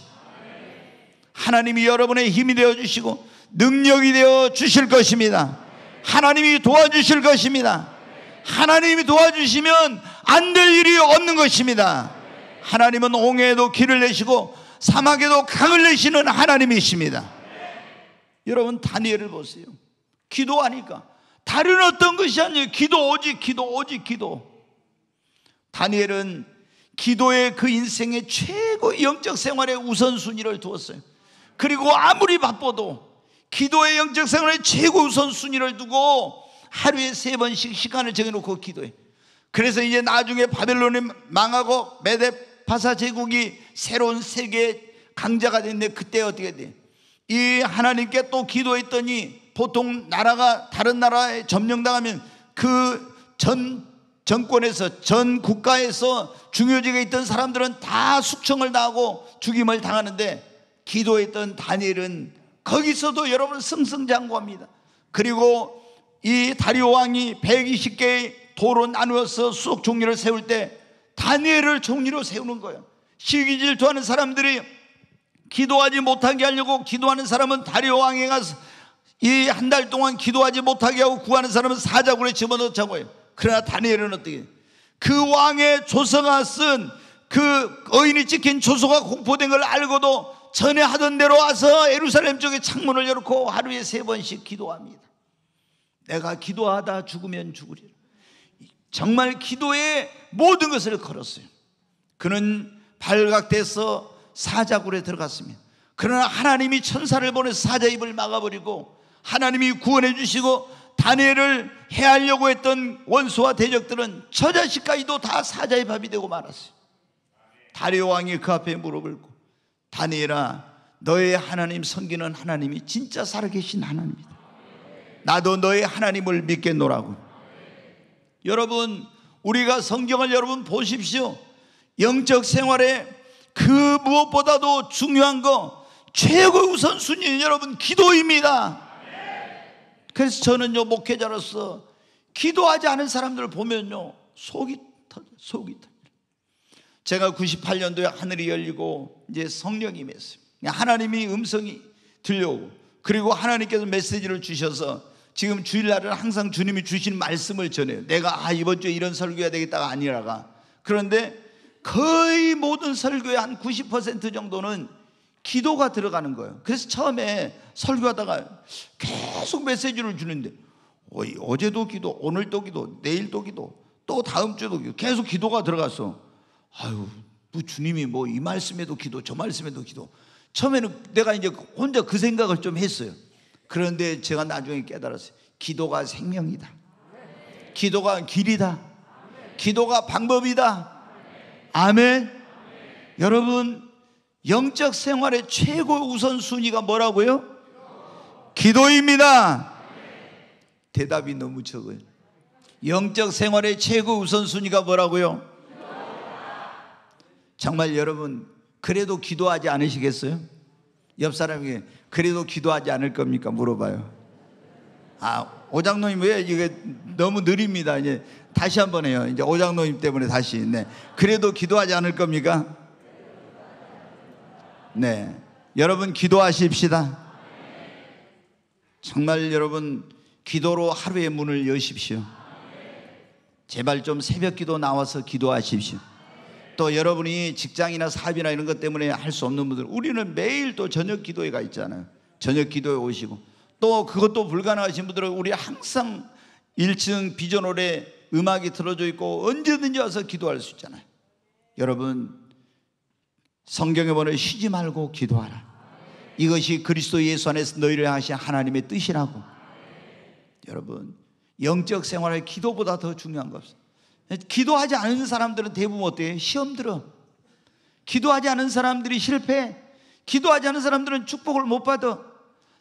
하나님이 여러분의 힘이 되어 주시고 능력이 되어 주실 것입니다. 하나님이 도와주실 것입니다. 하나님이 도와주시면 안 될 일이 없는 것입니다. 하나님은 옹에도 길을 내시고 사막에도 강을 내시는 하나님이십니다. 여러분 다니엘을 보세요. 기도하니까 다른 어떤 것이 아니에요. 기도 오직 기도 오직 기도. 다니엘은 기도의 그 인생의 최고 영적 생활의 우선순위를 두었어요. 그리고 아무리 바빠도 기도의 영적 생활의 최고 우선순위를 두고 하루에 세 번씩 시간을 정해놓고 기도해. 그래서 이제 나중에 바벨론이 망하고 메데파사 제국이 새로운 세계 강자가 됐는 그때 어떻게 돼? 이 하나님께 또 기도했더니 보통 나라가 다른 나라에 점령당하면 그 전 정권에서 전 국가에서 중요직에 있던 사람들은 다 숙청을 당하고 죽임을 당하는데 기도했던 다니엘은 거기서도 여러분 승승장구합니다. 그리고 이 다리오 왕이 120개의 도로 나누어서 수석 종류를 세울 때 다니엘을 종류로 세우는 거예요. 시기 질투하는 사람들이 기도하지 못하게 하려고 기도하는 사람은 다리오 왕에 가서 이 한 달 동안 기도하지 못하게 하고 구하는 사람은 사자굴에 집어넣자고 해요. 그러나 다니엘은 어떻게 그 왕의 조서가 쓴 그 어인이 찍힌 조서가 공포된 걸 알고도 전에 하던 대로 와서 에루살렘 쪽에 창문을 열고 하루에 세 번씩 기도합니다. 내가 기도하다 죽으면 죽으리라. 정말 기도에 모든 것을 걸었어요. 그는 발각돼서 사자굴에 들어갔습니다. 그러나 하나님이 천사를 보내 사자 입을 막아버리고 하나님이 구원해 주시고 다니엘을 해하려고 했던 원수와 대적들은 처자식까지도 다 사자의 밥이 되고 말았어요. 다리오 왕이 그 앞에 무릎을 꿇고 다니엘아 너의 하나님 섬기는 하나님이 진짜 살아계신 하나님이다. 나도 너의 하나님을 믿겠노라고. 여러분 우리가 성경을 여러분 보십시오. 영적 생활에 그 무엇보다도 중요한 거 최고 우선순위는 여러분 기도입니다. 그래서 저는요 목회자로서 기도하지 않은 사람들을 보면요 속이 터 속이 터 제가 98년도에 하늘이 열리고 이제 성령이 맺습니다. 하나님이 음성이 들려오고 그리고 하나님께서 메시지를 주셔서 지금 주일날은 항상 주님이 주신 말씀을 전해요. 내가 아 이번 주에 이런 설교해야 되겠다가 아니라가. 그런데 거의 모든 설교의 한 90% 정도는 기도가 들어가는 거예요. 그래서 처음에 설교하다가 계속 메시지를 주는데 어제도 기도, 오늘도 기도, 내일도 기도, 또 다음 주도 기도, 계속 기도가 들어갔어. 아유, 뭐 주님이 뭐 이 말씀에도 기도, 저 말씀에도 기도. 처음에는 내가 이제 혼자 그 생각을 좀 했어요. 그런데 제가 나중에 깨달았어요. 기도가 생명이다. 기도가 길이다. 기도가 방법이다. 아멘. 여러분, 영적 생활의 최고 우선순위가 뭐라고요? 기도입니다. 대답이 너무 적어요. 영적 생활의 최고 우선순위가 뭐라고요? 정말 여러분 그래도 기도하지 않으시겠어요? 옆 사람에게 그래도 기도하지 않을 겁니까? 물어봐요. 아 오장로님 왜 이게 너무 느립니다. 이제 다시 한번 해요. 이제 오장로님 때문에 다시 네. 그래도 기도하지 않을 겁니까? 네. 여러분 기도하십시다. 정말 여러분 기도로 하루의 문을 여십시오. 제발 좀 새벽 기도 나와서 기도하십시오. 또 여러분이 직장이나 사업이나 이런 것 때문에 할 수 없는 분들 우리는 매일 또 저녁 기도회가 있잖아요. 저녁 기도회 오시고 또 그것도 불가능하신 분들은 우리 항상 1층 비전홀에 음악이 틀어져 있고 언제든지 와서 기도할 수 있잖아요. 여러분 성경에 보면 쉬지 말고 기도하라. 이것이 그리스도 예수 안에서 너희를 하신 하나님의 뜻이라고. 여러분 영적 생활의 기도보다 더 중요한 것 없어요. 기도하지 않은 사람들은 대부분 어때요? 시험 들어. 기도하지 않은 사람들이 실패. 기도하지 않은 사람들은 축복을 못 받아.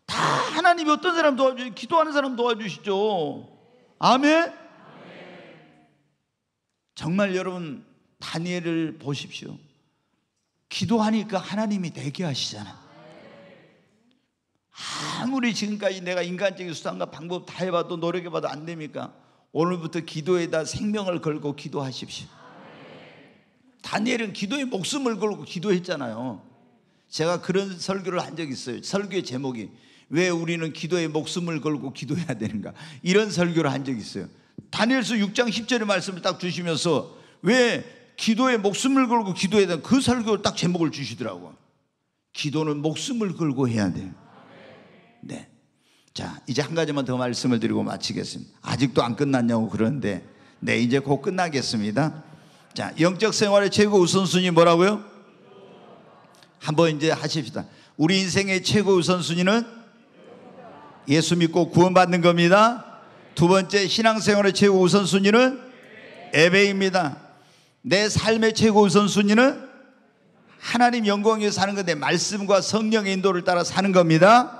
다 하나님이 어떤 사람 도와주시, 기도하는 사람 도와주시죠. 아멘? 정말 여러분, 다니엘을 보십시오. 기도하니까 하나님이 되게 하시잖아. 아무리 지금까지 내가 인간적인 수단과 방법 다 해봐도 노력해봐도 안 됩니까? 오늘부터 기도에다 생명을 걸고 기도하십시오. 다니엘은 기도에 목숨을 걸고 기도했잖아요. 제가 그런 설교를 한 적이 있어요. 설교의 제목이 왜 우리는 기도에 목숨을 걸고 기도해야 되는가. 이런 설교를 한 적이 있어요. 다니엘서 6장 10절의 말씀을 딱 주시면서 왜 기도에 목숨을 걸고 기도해야 되는 그 설교를 딱 제목을 주시더라고. 기도는 목숨을 걸고 해야 돼요. 네. 이제 한 가지만 더 말씀을 드리고 마치겠습니다. 아직도 안 끝났냐고 그러는데, 네, 이제 곧 끝나겠습니다. 자, 영적 생활의 최고 우선순위 뭐라고요? 한번 이제 하십시다. 우리 인생의 최고 우선순위는 예수 믿고 구원받는 겁니다. 두 번째 신앙생활의 최고 우선순위는 예배입니다. 내 삶의 최고 우선순위는 하나님 영광 위에 사는 건데 말씀과 성령의 인도를 따라 사는 겁니다.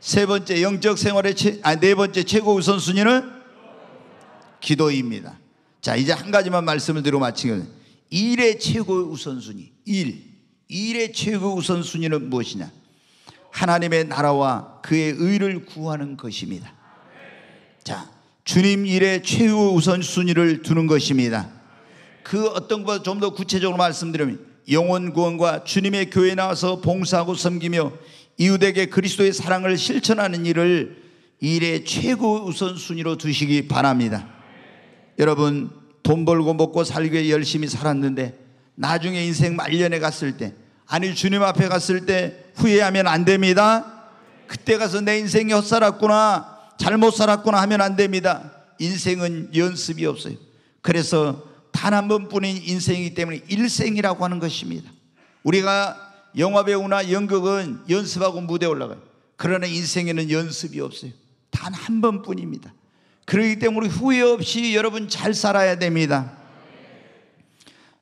세 번째 영적 생활의 최, 아니, 네 번째 최고 우선순위는 기도입니다. 자, 이제 한 가지만 말씀을 드리고 마치겠습니다. 일의 최고 우선순위. 일. 일의 최고 우선순위는 무엇이냐? 하나님의 나라와 그의 의를 구하는 것입니다. 자, 주님 일의 최고 우선순위를 두는 것입니다. 그 어떤 것보다 좀 더 구체적으로 말씀드리면 영혼 구원과 주님의 교회 나와서 봉사하고 섬기며 이웃에게 그리스도의 사랑을 실천하는 일을 일의 최고 우선순위로 두시기 바랍니다. 여러분 돈 벌고 먹고 살기 위 열심히 살았는데 나중에 인생 말년에 갔을 때 아니 주님 앞에 갔을 때 후회하면 안 됩니다. 그때 가서 내 인생이 헛살았구나 잘못 살았구나 하면 안 됩니다. 인생은 연습이 없어요. 그래서 단 한 번뿐인 인생이기 때문에 일생이라고 하는 것입니다. 우리가 영화배우나 연극은 연습하고 무대 에 올라가요. 그러나 인생에는 연습이 없어요. 단 한 번뿐입니다. 그러기 때문에 후회 없이 여러분 잘 살아야 됩니다.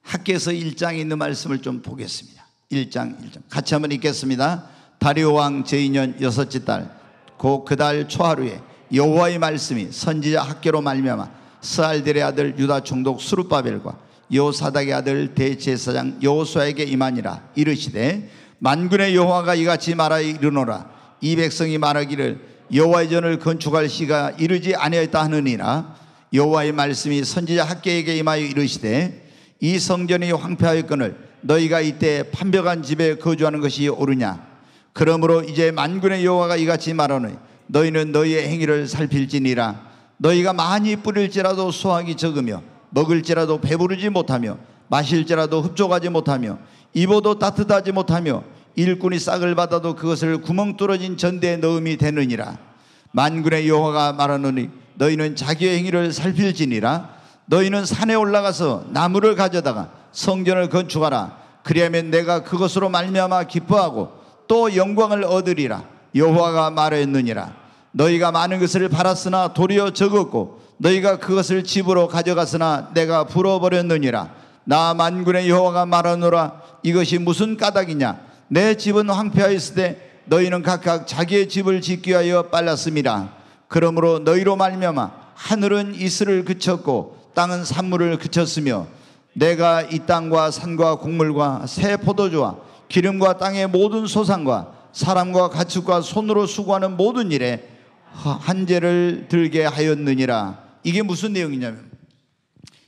학계에서 1장에 있는 말씀을 좀 보겠습니다. 1장 1장 같이 한번 읽겠습니다. 다리오 왕 제2년 여섯째 달곧그달 초하루에 여호와의 말씀이 선지자 학계로 말미암아 스알델의 아들 유다 총독 수룹바벨과 여호사닥의 아들 대제사장 여호수아에게 임하니라 이르시되 만군의 여호와가 이같이 말하 이르노라 이 백성이 말하기를 여호와의 전을 건축할 시가 이르지 아니하였다 하느니라 여호와의 말씀이 선지자 학계에게 임하여 이르시되 이 성전이 황폐하였거늘 너희가 이때 판벽한 집에 거주하는 것이 옳으냐 그러므로 이제 만군의 여호와가 이같이 말하노니 너희는 너희의 행위를 살필지니라 너희가 많이 뿌릴지라도 소하기 적으며 먹을지라도 배부르지 못하며 마실지라도 흡족하지 못하며 입어도 따뜻하지 못하며 일꾼이 싹을 받아도 그것을 구멍 뚫어진 전대에 넣음이 되느니라 만군의 여호와가 말하노니 너희는 자기의 행위를 살필지니라 너희는 산에 올라가서 나무를 가져다가 성전을 건축하라 그리하면 내가 그것으로 말미암아 기뻐하고 또 영광을 얻으리라 여호와가 말하였느니라 너희가 많은 것을 바랐으나 도리어 적었고 너희가 그것을 집으로 가져갔으나 내가 불어버렸느니라 나 만군의 여호와가 말하노라 이것이 무슨 까닭이냐 내 집은 황폐하였을 때 너희는 각각 자기의 집을 짓기 하여 빨랐습니다 그러므로 너희로 말미암 하늘은 이슬을 그쳤고 땅은 산물을 그쳤으며 내가 이 땅과 산과 곡물과 새 포도주와 기름과 땅의 모든 소산과 사람과 가축과 손으로 수고하는 모든 일에 한재를 들게 하였느니라 이게 무슨 내용이냐면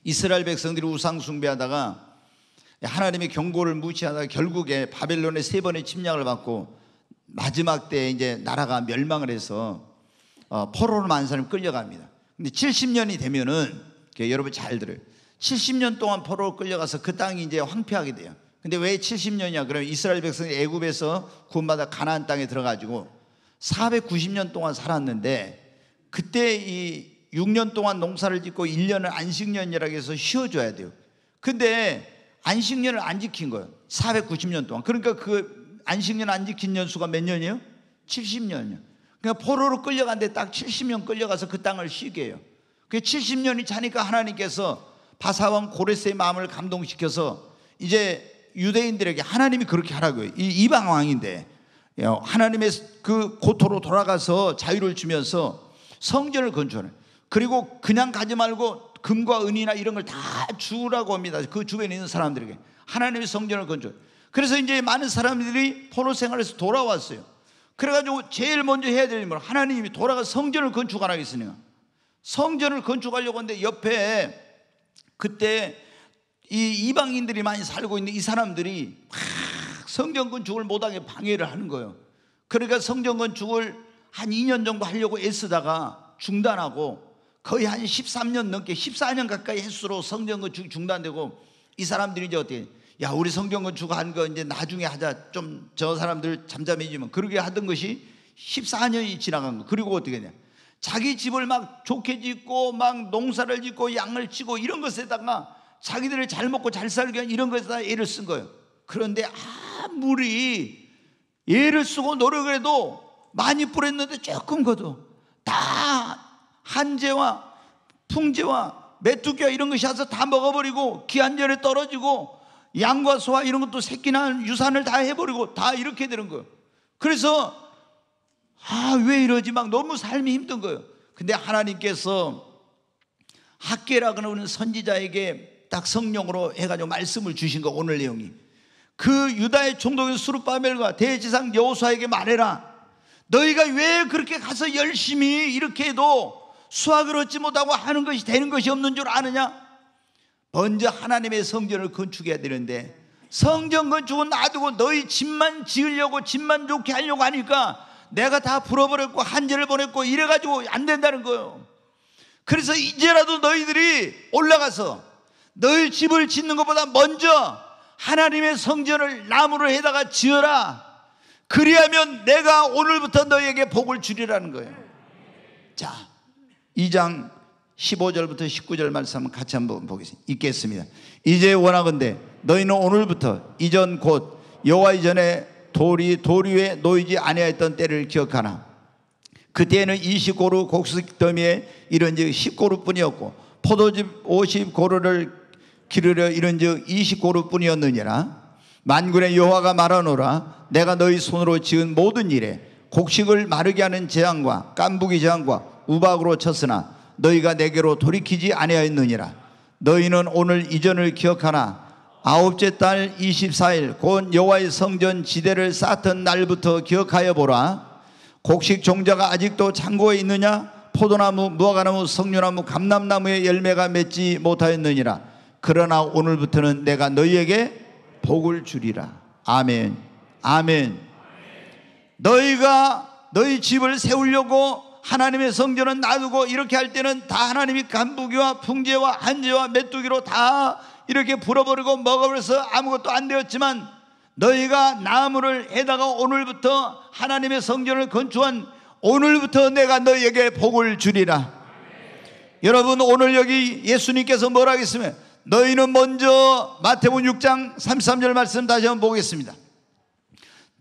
이스라엘 백성들이 우상 숭배하다가 하나님의 경고를 무시하다가 결국에 바벨론의 세 번의 침략을 받고 마지막 때 이제 나라가 멸망을 해서 어, 포로로 만 사람이 끌려갑니다. 근데 70년이 되면은 여러분 잘 들어요. 70년 동안 포로로 끌려가서 그 땅이 이제 황폐하게 돼요. 근데 왜 70년이야? 그러면 이스라엘 백성이 애굽에서 구원받아 가나안 땅에 들어가지고 490년 동안 살았는데 그때 이 6년 동안 농사를 짓고 1년을 안식년이라고 해서 쉬어줘야 돼요. 근데 안식년을 안 지킨 거예요. 490년 동안. 그러니까 그 안식년 안 지킨 연수가 몇 년이에요? 70년이요. 그러 포로로 끌려간데 딱 70년 끌려가서 그 땅을 쉬게 해요. 그 70년이 차니까 하나님께서 바사왕 고레스의 마음을 감동시켜서 이제 유대인들에게 하나님이 그렇게 하라고요. 이 이방 왕인데 예, 하나님의 그 고토로 돌아가서 자유를 주면서 성전을 건축하는 그리고 그냥 가지 말고 금과 은이나 이런 걸 다 주라고 합니다. 그 주변에 있는 사람들에게. 하나님의 성전을 건져. 그래서 이제 많은 사람들이 포로 생활에서 돌아왔어요. 그래가지고 제일 먼저 해야 될 일은 뭐, 하나님이 돌아가 성전을 건축하라했으니까 성전을 건축하려고 하는데 옆에 그때 이 이방인들이 많이 살고 있는 이 사람들이 막 성전 건축을 못하게 방해를 하는 거예요. 그러니까 성전 건축을 한 2년 정도 하려고 애쓰다가 중단하고 거의 한 13년 넘게 14년 가까이 횟수로 성전 건축 중단되고 이 사람들이 이제 어떻게 야 우리 성전 건축한 거 이제 나중에 하자 좀 저 사람들 잠잠해지면 그렇게 하던 것이 14년이 지나간 거 그리고 어떻게 되냐 자기 집을 막 좋게 짓고 막 농사를 짓고 양을 치고 이런 것에다가 자기들을 잘 먹고 잘 살게 이런 것에다 애를 쓴 거예요 그런데 아무리 애를 쓰고 노력을 해도 많이 뿌렸는데 조금 거도 다 한재와 풍재와 메뚜기와 이런 것이 와서 다 먹어버리고 기한전에 떨어지고 양과 소와 이런 것도 새끼나 유산을 다 해버리고 다 이렇게 되는 거예요. 그래서 아왜 이러지 막 너무 삶이 힘든 거예요. 근데 하나님께서 학계라고 하는 선지자에게 딱 성령으로 해가지고 말씀을 주신 거 오늘 내용이 그 유다의 총독인 수르바멜과 대지상 여호수아에게 말해라 너희가 왜 그렇게 가서 열심히 이렇게 해도 수학을 얻지 못하고 하는 것이 되는 것이 없는 줄 아느냐? 먼저 하나님의 성전을 건축해야 되는데 성전 건축은 놔두고 너희 집만 지으려고 집만 좋게 하려고 하니까 내가 다 불어버렸고 한재를 보냈고 이래가지고 안 된다는 거예요. 그래서 이제라도 너희들이 올라가서 너희 집을 짓는 것보다 먼저 하나님의 성전을 나무로 해다가 지어라. 그리하면 내가 오늘부터 너희에게 복을 주리라는 거예요. 자, 2장 15절부터 19절 말씀 같이 한번 보겠습니다. 읽겠습니다. 이제 원하건대 너희는 오늘부터 이전 곧 여호와 이전에 돌이 돌 위에 놓이지 아니하였던 때를 기억하나 그때에는 20고루 곡식 더미에 이른즉 10고루뿐이었고 포도즙 50고루를 기르려 이른즉 20고루뿐이었느니라 만군의 여호와가 말하노라 내가 너희 손으로 지은 모든 일에 곡식을 마르게 하는 재앙과 깐부기 재앙과 우박으로 쳤으나 너희가 내게로 돌이키지 아니하였느니라 너희는 오늘 이전을 기억하나 아홉째 달 24일 곧 여호와의 성전 지대를 쌓던 날부터 기억하여 보라 곡식 종자가 아직도 창고에 있느냐 포도나무, 무화과나무, 석류나무, 감람나무의 열매가 맺지 못하였느니라 그러나 오늘부터는 내가 너희에게 복을 주리라 아멘 아멘 너희가 너희 집을 세우려고 하나님의 성전은 놔두고 이렇게 할 때는 다 하나님이 간부기와 풍제와 한제와 메뚜기로 다 이렇게 불어버리고 먹어버려서 아무것도 안 되었지만 너희가 나무를 해다가 오늘부터 하나님의 성전을 건축한 오늘부터 내가 너희에게 복을 주리라. 네. 여러분 오늘 여기 예수님께서 뭐라 하겠으면 너희는 먼저 마태복음 6장 33절 말씀 다시 한번 보겠습니다.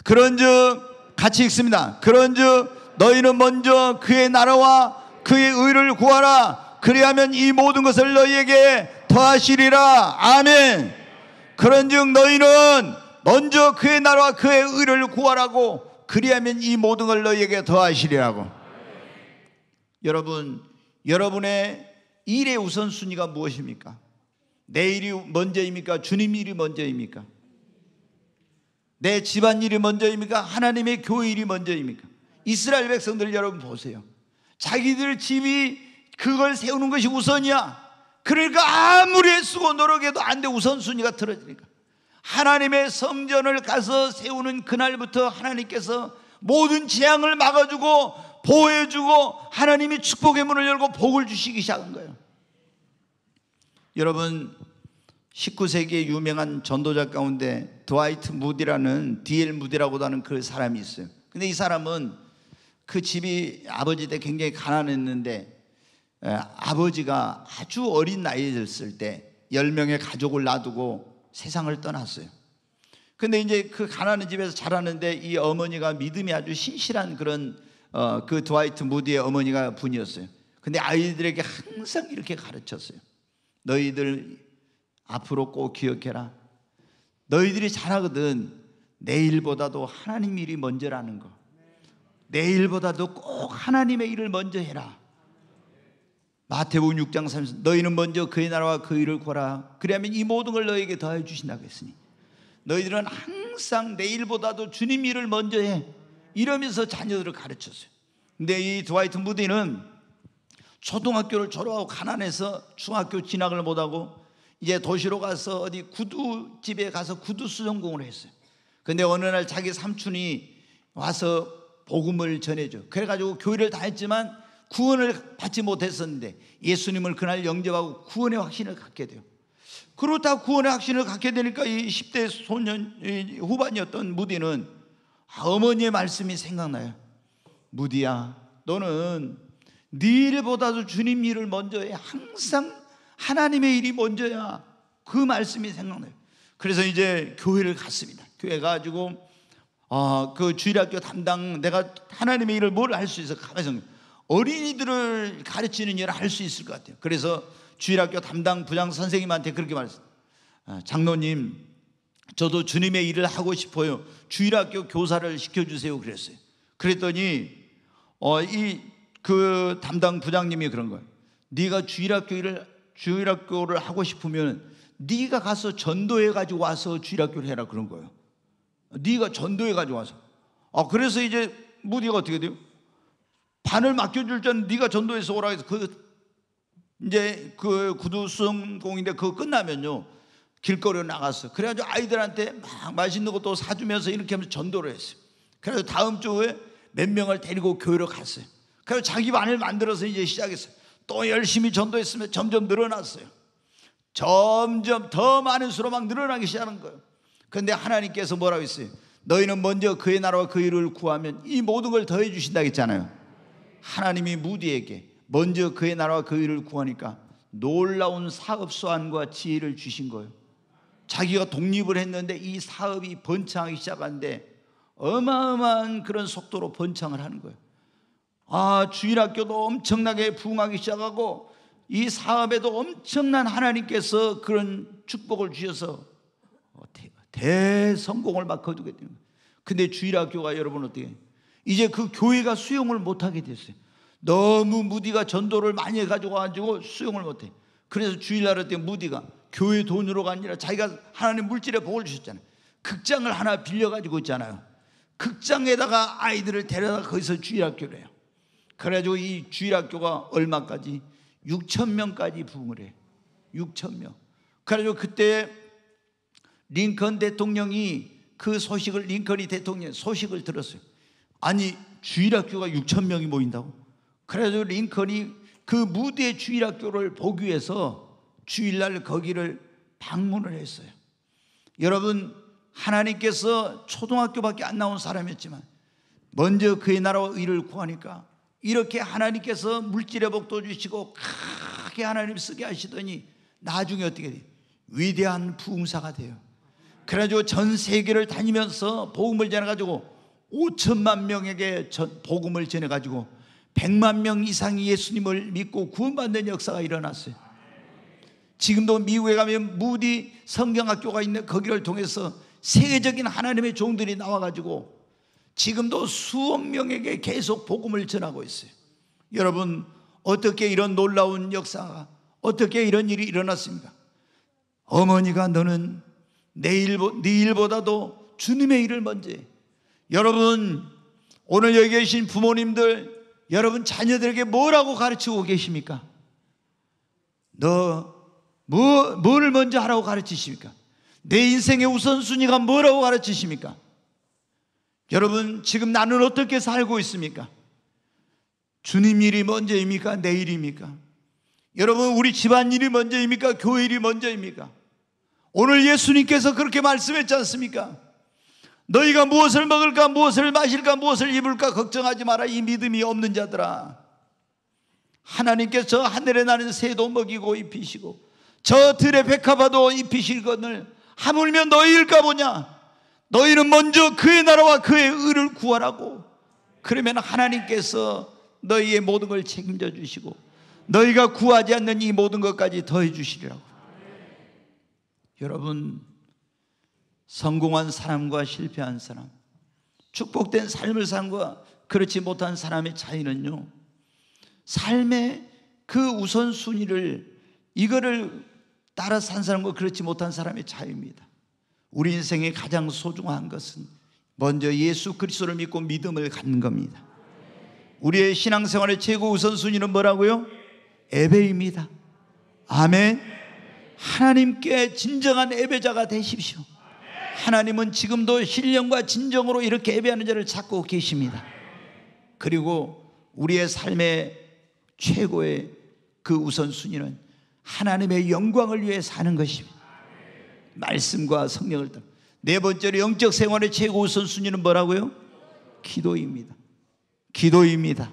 그런즉 같이 읽습니다. 그런즉 너희는 먼저 그의 나라와 그의 의를 구하라. 그리하면 이 모든 것을 너희에게 더하시리라. 아멘. 그런즉 너희는 먼저 그의 나라와 그의 의를 구하라고 그리하면 이 모든 걸 너희에게 더하시리라고. 여러분, 여러분의 일의 우선순위가 무엇입니까? 내 일이 먼저입니까? 주님 일이 먼저입니까? 내 집안 일이 먼저입니까? 하나님의 교회 일이 먼저입니까? 이스라엘 백성들 여러분 보세요. 자기들 집이 그걸 세우는 것이 우선이야. 그러니까 아무리 애쓰고 노력해도 안 돼. 우선순위가 틀어지니까. 하나님의 성전을 가서 세우는 그날부터 하나님께서 모든 재앙을 막아주고 보호해주고 하나님이 축복의 문을 열고 복을 주시기 시작한 거예요. 여러분 19세기의 유명한 전도자 가운데 드와이트 무디라는 디엘 무디라고도 하는 그 사람이 있어요. 근데 이 사람은 그 집이 아버지 때 굉장히 가난했는데 아버지가 아주 어린 나이였을 때 10명의 가족을 놔두고 세상을 떠났어요. 근데 이제 그 가난한 집에서 자랐는데이 어머니가 믿음이 아주 신실한 그런 어, 그 드와이트 무디의 어머니가 분이었어요. 근데 아이들에게 항상 이렇게 가르쳤어요. 너희들 앞으로 꼭 기억해라. 너희들이 자라거든 내일보다도 하나님 일이 먼저라는 거. 내 일보다도 꼭 하나님의 일을 먼저 해라. 마태복음 6장 30 너희는 먼저 그의 나라와 그 일을 구하라 그리하면 이 모든 걸 너희에게 더해 주신다고 했으니 너희들은 항상 내일보다도 주님 일을 먼저 해 이러면서 자녀들을 가르쳤어요 근데 이 드와이트 무디는 초등학교를 졸업하고 가난해서 중학교 진학을 못하고 이제 도시로 가서 어디 구두집에 가서 구두 수전공을 했어요 근데 어느 날 자기 삼촌이 와서 복음을 전해줘. 그래가지고 교회를 다녔지만 구원을 받지 못했었는데 예수님을 그날 영접하고 구원의 확신을 갖게 돼요. 그렇다 구원의 확신을 갖게 되니까 이 10대 소년 후반이었던 무디는 어머니의 말씀이 생각나요. 무디야, 너는 네 일보다도 주님 일을 먼저 해. 항상 하나님의 일이 먼저야. 그 말씀이 생각나요. 그래서 이제 교회를 갔습니다. 교회 가지고 어, 그 주일학교 담당 내가 하나님의 일을 뭘 할 수 있어 가만히 생각. 어린이들을 가르치는 일을 할 수 있을 것 같아요. 그래서 주일학교 담당 부장 선생님한테 그렇게 말했어요. 아, 장로님, 저도 주님의 일을 하고 싶어요. 주일학교 교사를 시켜주세요. 그랬어요. 그랬더니 어, 이 그 담당 부장님이 그런 거예요. 네가 주일학교 일을 주일학교를 하고 싶으면 네가 가서 전도해 가지고 와서 주일학교를 해라 그런 거예요. 네가 전도해 가져와서. 아 그래서 이제 무디가 어떻게 돼요? 반을 맡겨줄 전 네가 전도해서 오라 해서 그 이제 그 구두승 공인데 그거 끝나면요 길거리로 나갔어. 그래가지고 아이들한테 막 맛있는 것도 사주면서 이렇게 하면서 전도를 했어요. 그래서 다음 주에 몇 명을 데리고 교회로 갔어요. 그래서 자기 반을 만들어서 이제 시작했어요. 또 열심히 전도했으면 점점 늘어났어요. 점점 더 많은 수로 막 늘어나기 시작하 거예요. 그런데 하나님께서 뭐라고 했어요? 너희는 먼저 그의 나라와 그 일을 구하면 이 모든 걸 더해 주신다 했잖아요. 하나님이 무디에게 먼저 그의 나라와 그 일을 구하니까 놀라운 사업 소환과 지혜를 주신 거예요. 자기가 독립을 했는데 이 사업이 번창하기 시작한데 어마어마한 그런 속도로 번창을 하는 거예요. 아, 주일학교도 엄청나게 부흥하기 시작하고 이 사업에도 엄청난 하나님께서 그런 축복을 주셔서 대성공을 막 거두게 되는 거예요. 근데 주일학 교가 여러분 어떻게 이제 그 교회가 수용을 못하게 됐어요. 너무 무디가 전도를 많이 해 가지고가지고 수용을 못해. 그래서 주일날 때 무디가 교회 돈으로가 아니라 자기가 하나님 물질에 복을 주셨잖아요. 극장을 하나 빌려가지고 있잖아요. 극장에다가 아이들을 데려다 거기서 주일학교를 해요. 그래가지고 이 주일학교가 얼마까지? 6천 명까지 부흥을 해. 6천 명. 그래가지고 그때 링컨 대통령이 그 소식을 링컨이 대통령 소식을 들었어요. 아니 주일학교가 6천 명이 모인다고? 그래서 링컨이 그 무대 주일학교를 보기 위해서 주일날 거기를 방문을 했어요. 여러분 하나님께서 초등학교밖에 안 나온 사람이었지만 먼저 그의 나라와 의를 구하니까 이렇게 하나님께서 물질의 복도 주시고 크게 하나님 쓰게 하시더니 나중에 어떻게 돼 위대한 부흥사가 돼요. 그래가지고 전 세계를 다니면서 복음을 전해가지고 5천만 명에게 전, 복음을 전해가지고 100만 명 이상이 예수님을 믿고 구원받는 역사가 일어났어요. 지금도 미국에 가면 무디 성경학교가 있는 거기를 그 통해서 세계적인 하나님의 종들이 나와가지고 지금도 수억 명에게 계속 복음을 전하고 있어요. 여러분, 어떻게 이런 놀라운 역사가, 어떻게 이런 일이 일어났습니까? 어머니가 너는 내 일, 네 일보다도 주님의 일을 먼저. 여러분, 오늘 여기 계신 부모님들, 여러분 자녀들에게 뭐라고 가르치고 계십니까? 너, 뭐, 뭘 먼저 하라고 가르치십니까? 내 인생의 우선순위가 뭐라고 가르치십니까? 여러분, 지금 나는 어떻게 살고 있습니까? 주님 일이 먼저입니까? 내 일입니까? 여러분, 우리 집안 일이 먼저입니까? 교회 일이 먼저입니까? 오늘 예수님께서 그렇게 말씀했지 않습니까? 너희가 무엇을 먹을까, 무엇을 마실까, 무엇을 입을까 걱정하지 마라. 이 믿음이 없는 자들아. 하나님께서 하늘에 나는 새도 먹이고 입히시고 저 들의 백합화도 입히실 것을 하물며 너희일까 보냐? 너희는 먼저 그의 나라와 그의 의를 구하라고. 그러면 하나님께서 너희의 모든 걸 책임져 주시고 너희가 구하지 않는 이 모든 것까지 더해 주시리라고. 여러분, 성공한 사람과 실패한 사람, 축복된 삶을 산과 그렇지 못한 사람의 차이는요, 삶의 그 우선순위를, 이거를 따라 산 사람과 그렇지 못한 사람의 차이입니다. 우리 인생의 가장 소중한 것은 먼저 예수 그리스도를 믿고 믿음을 갖는 겁니다. 우리의 신앙생활의 최고 우선순위는 뭐라고요? 예배입니다. 아멘. 하나님께 진정한 예배자가 되십시오. 하나님은 지금도 신령과 진정으로 이렇게 예배하는 자를 찾고 계십니다. 그리고 우리의 삶의 최고의 그 우선순위는 하나님의 영광을 위해 사는 것입니다. 말씀과 성령을 따라. 네 번째로 영적 생활의 최고 우선순위는 뭐라고요? 기도입니다. 기도입니다.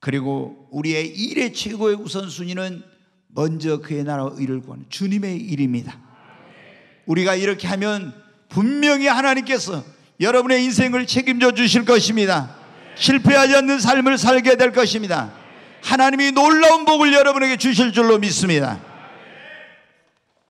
그리고 우리의 일의 최고의 우선순위는 먼저 그의 나라 일을 구하는 주님의 일입니다. 우리가 이렇게 하면 분명히 하나님께서 여러분의 인생을 책임져 주실 것입니다. 실패하지 않는 삶을 살게 될 것입니다. 하나님이 놀라운 복을 여러분에게 주실 줄로 믿습니다.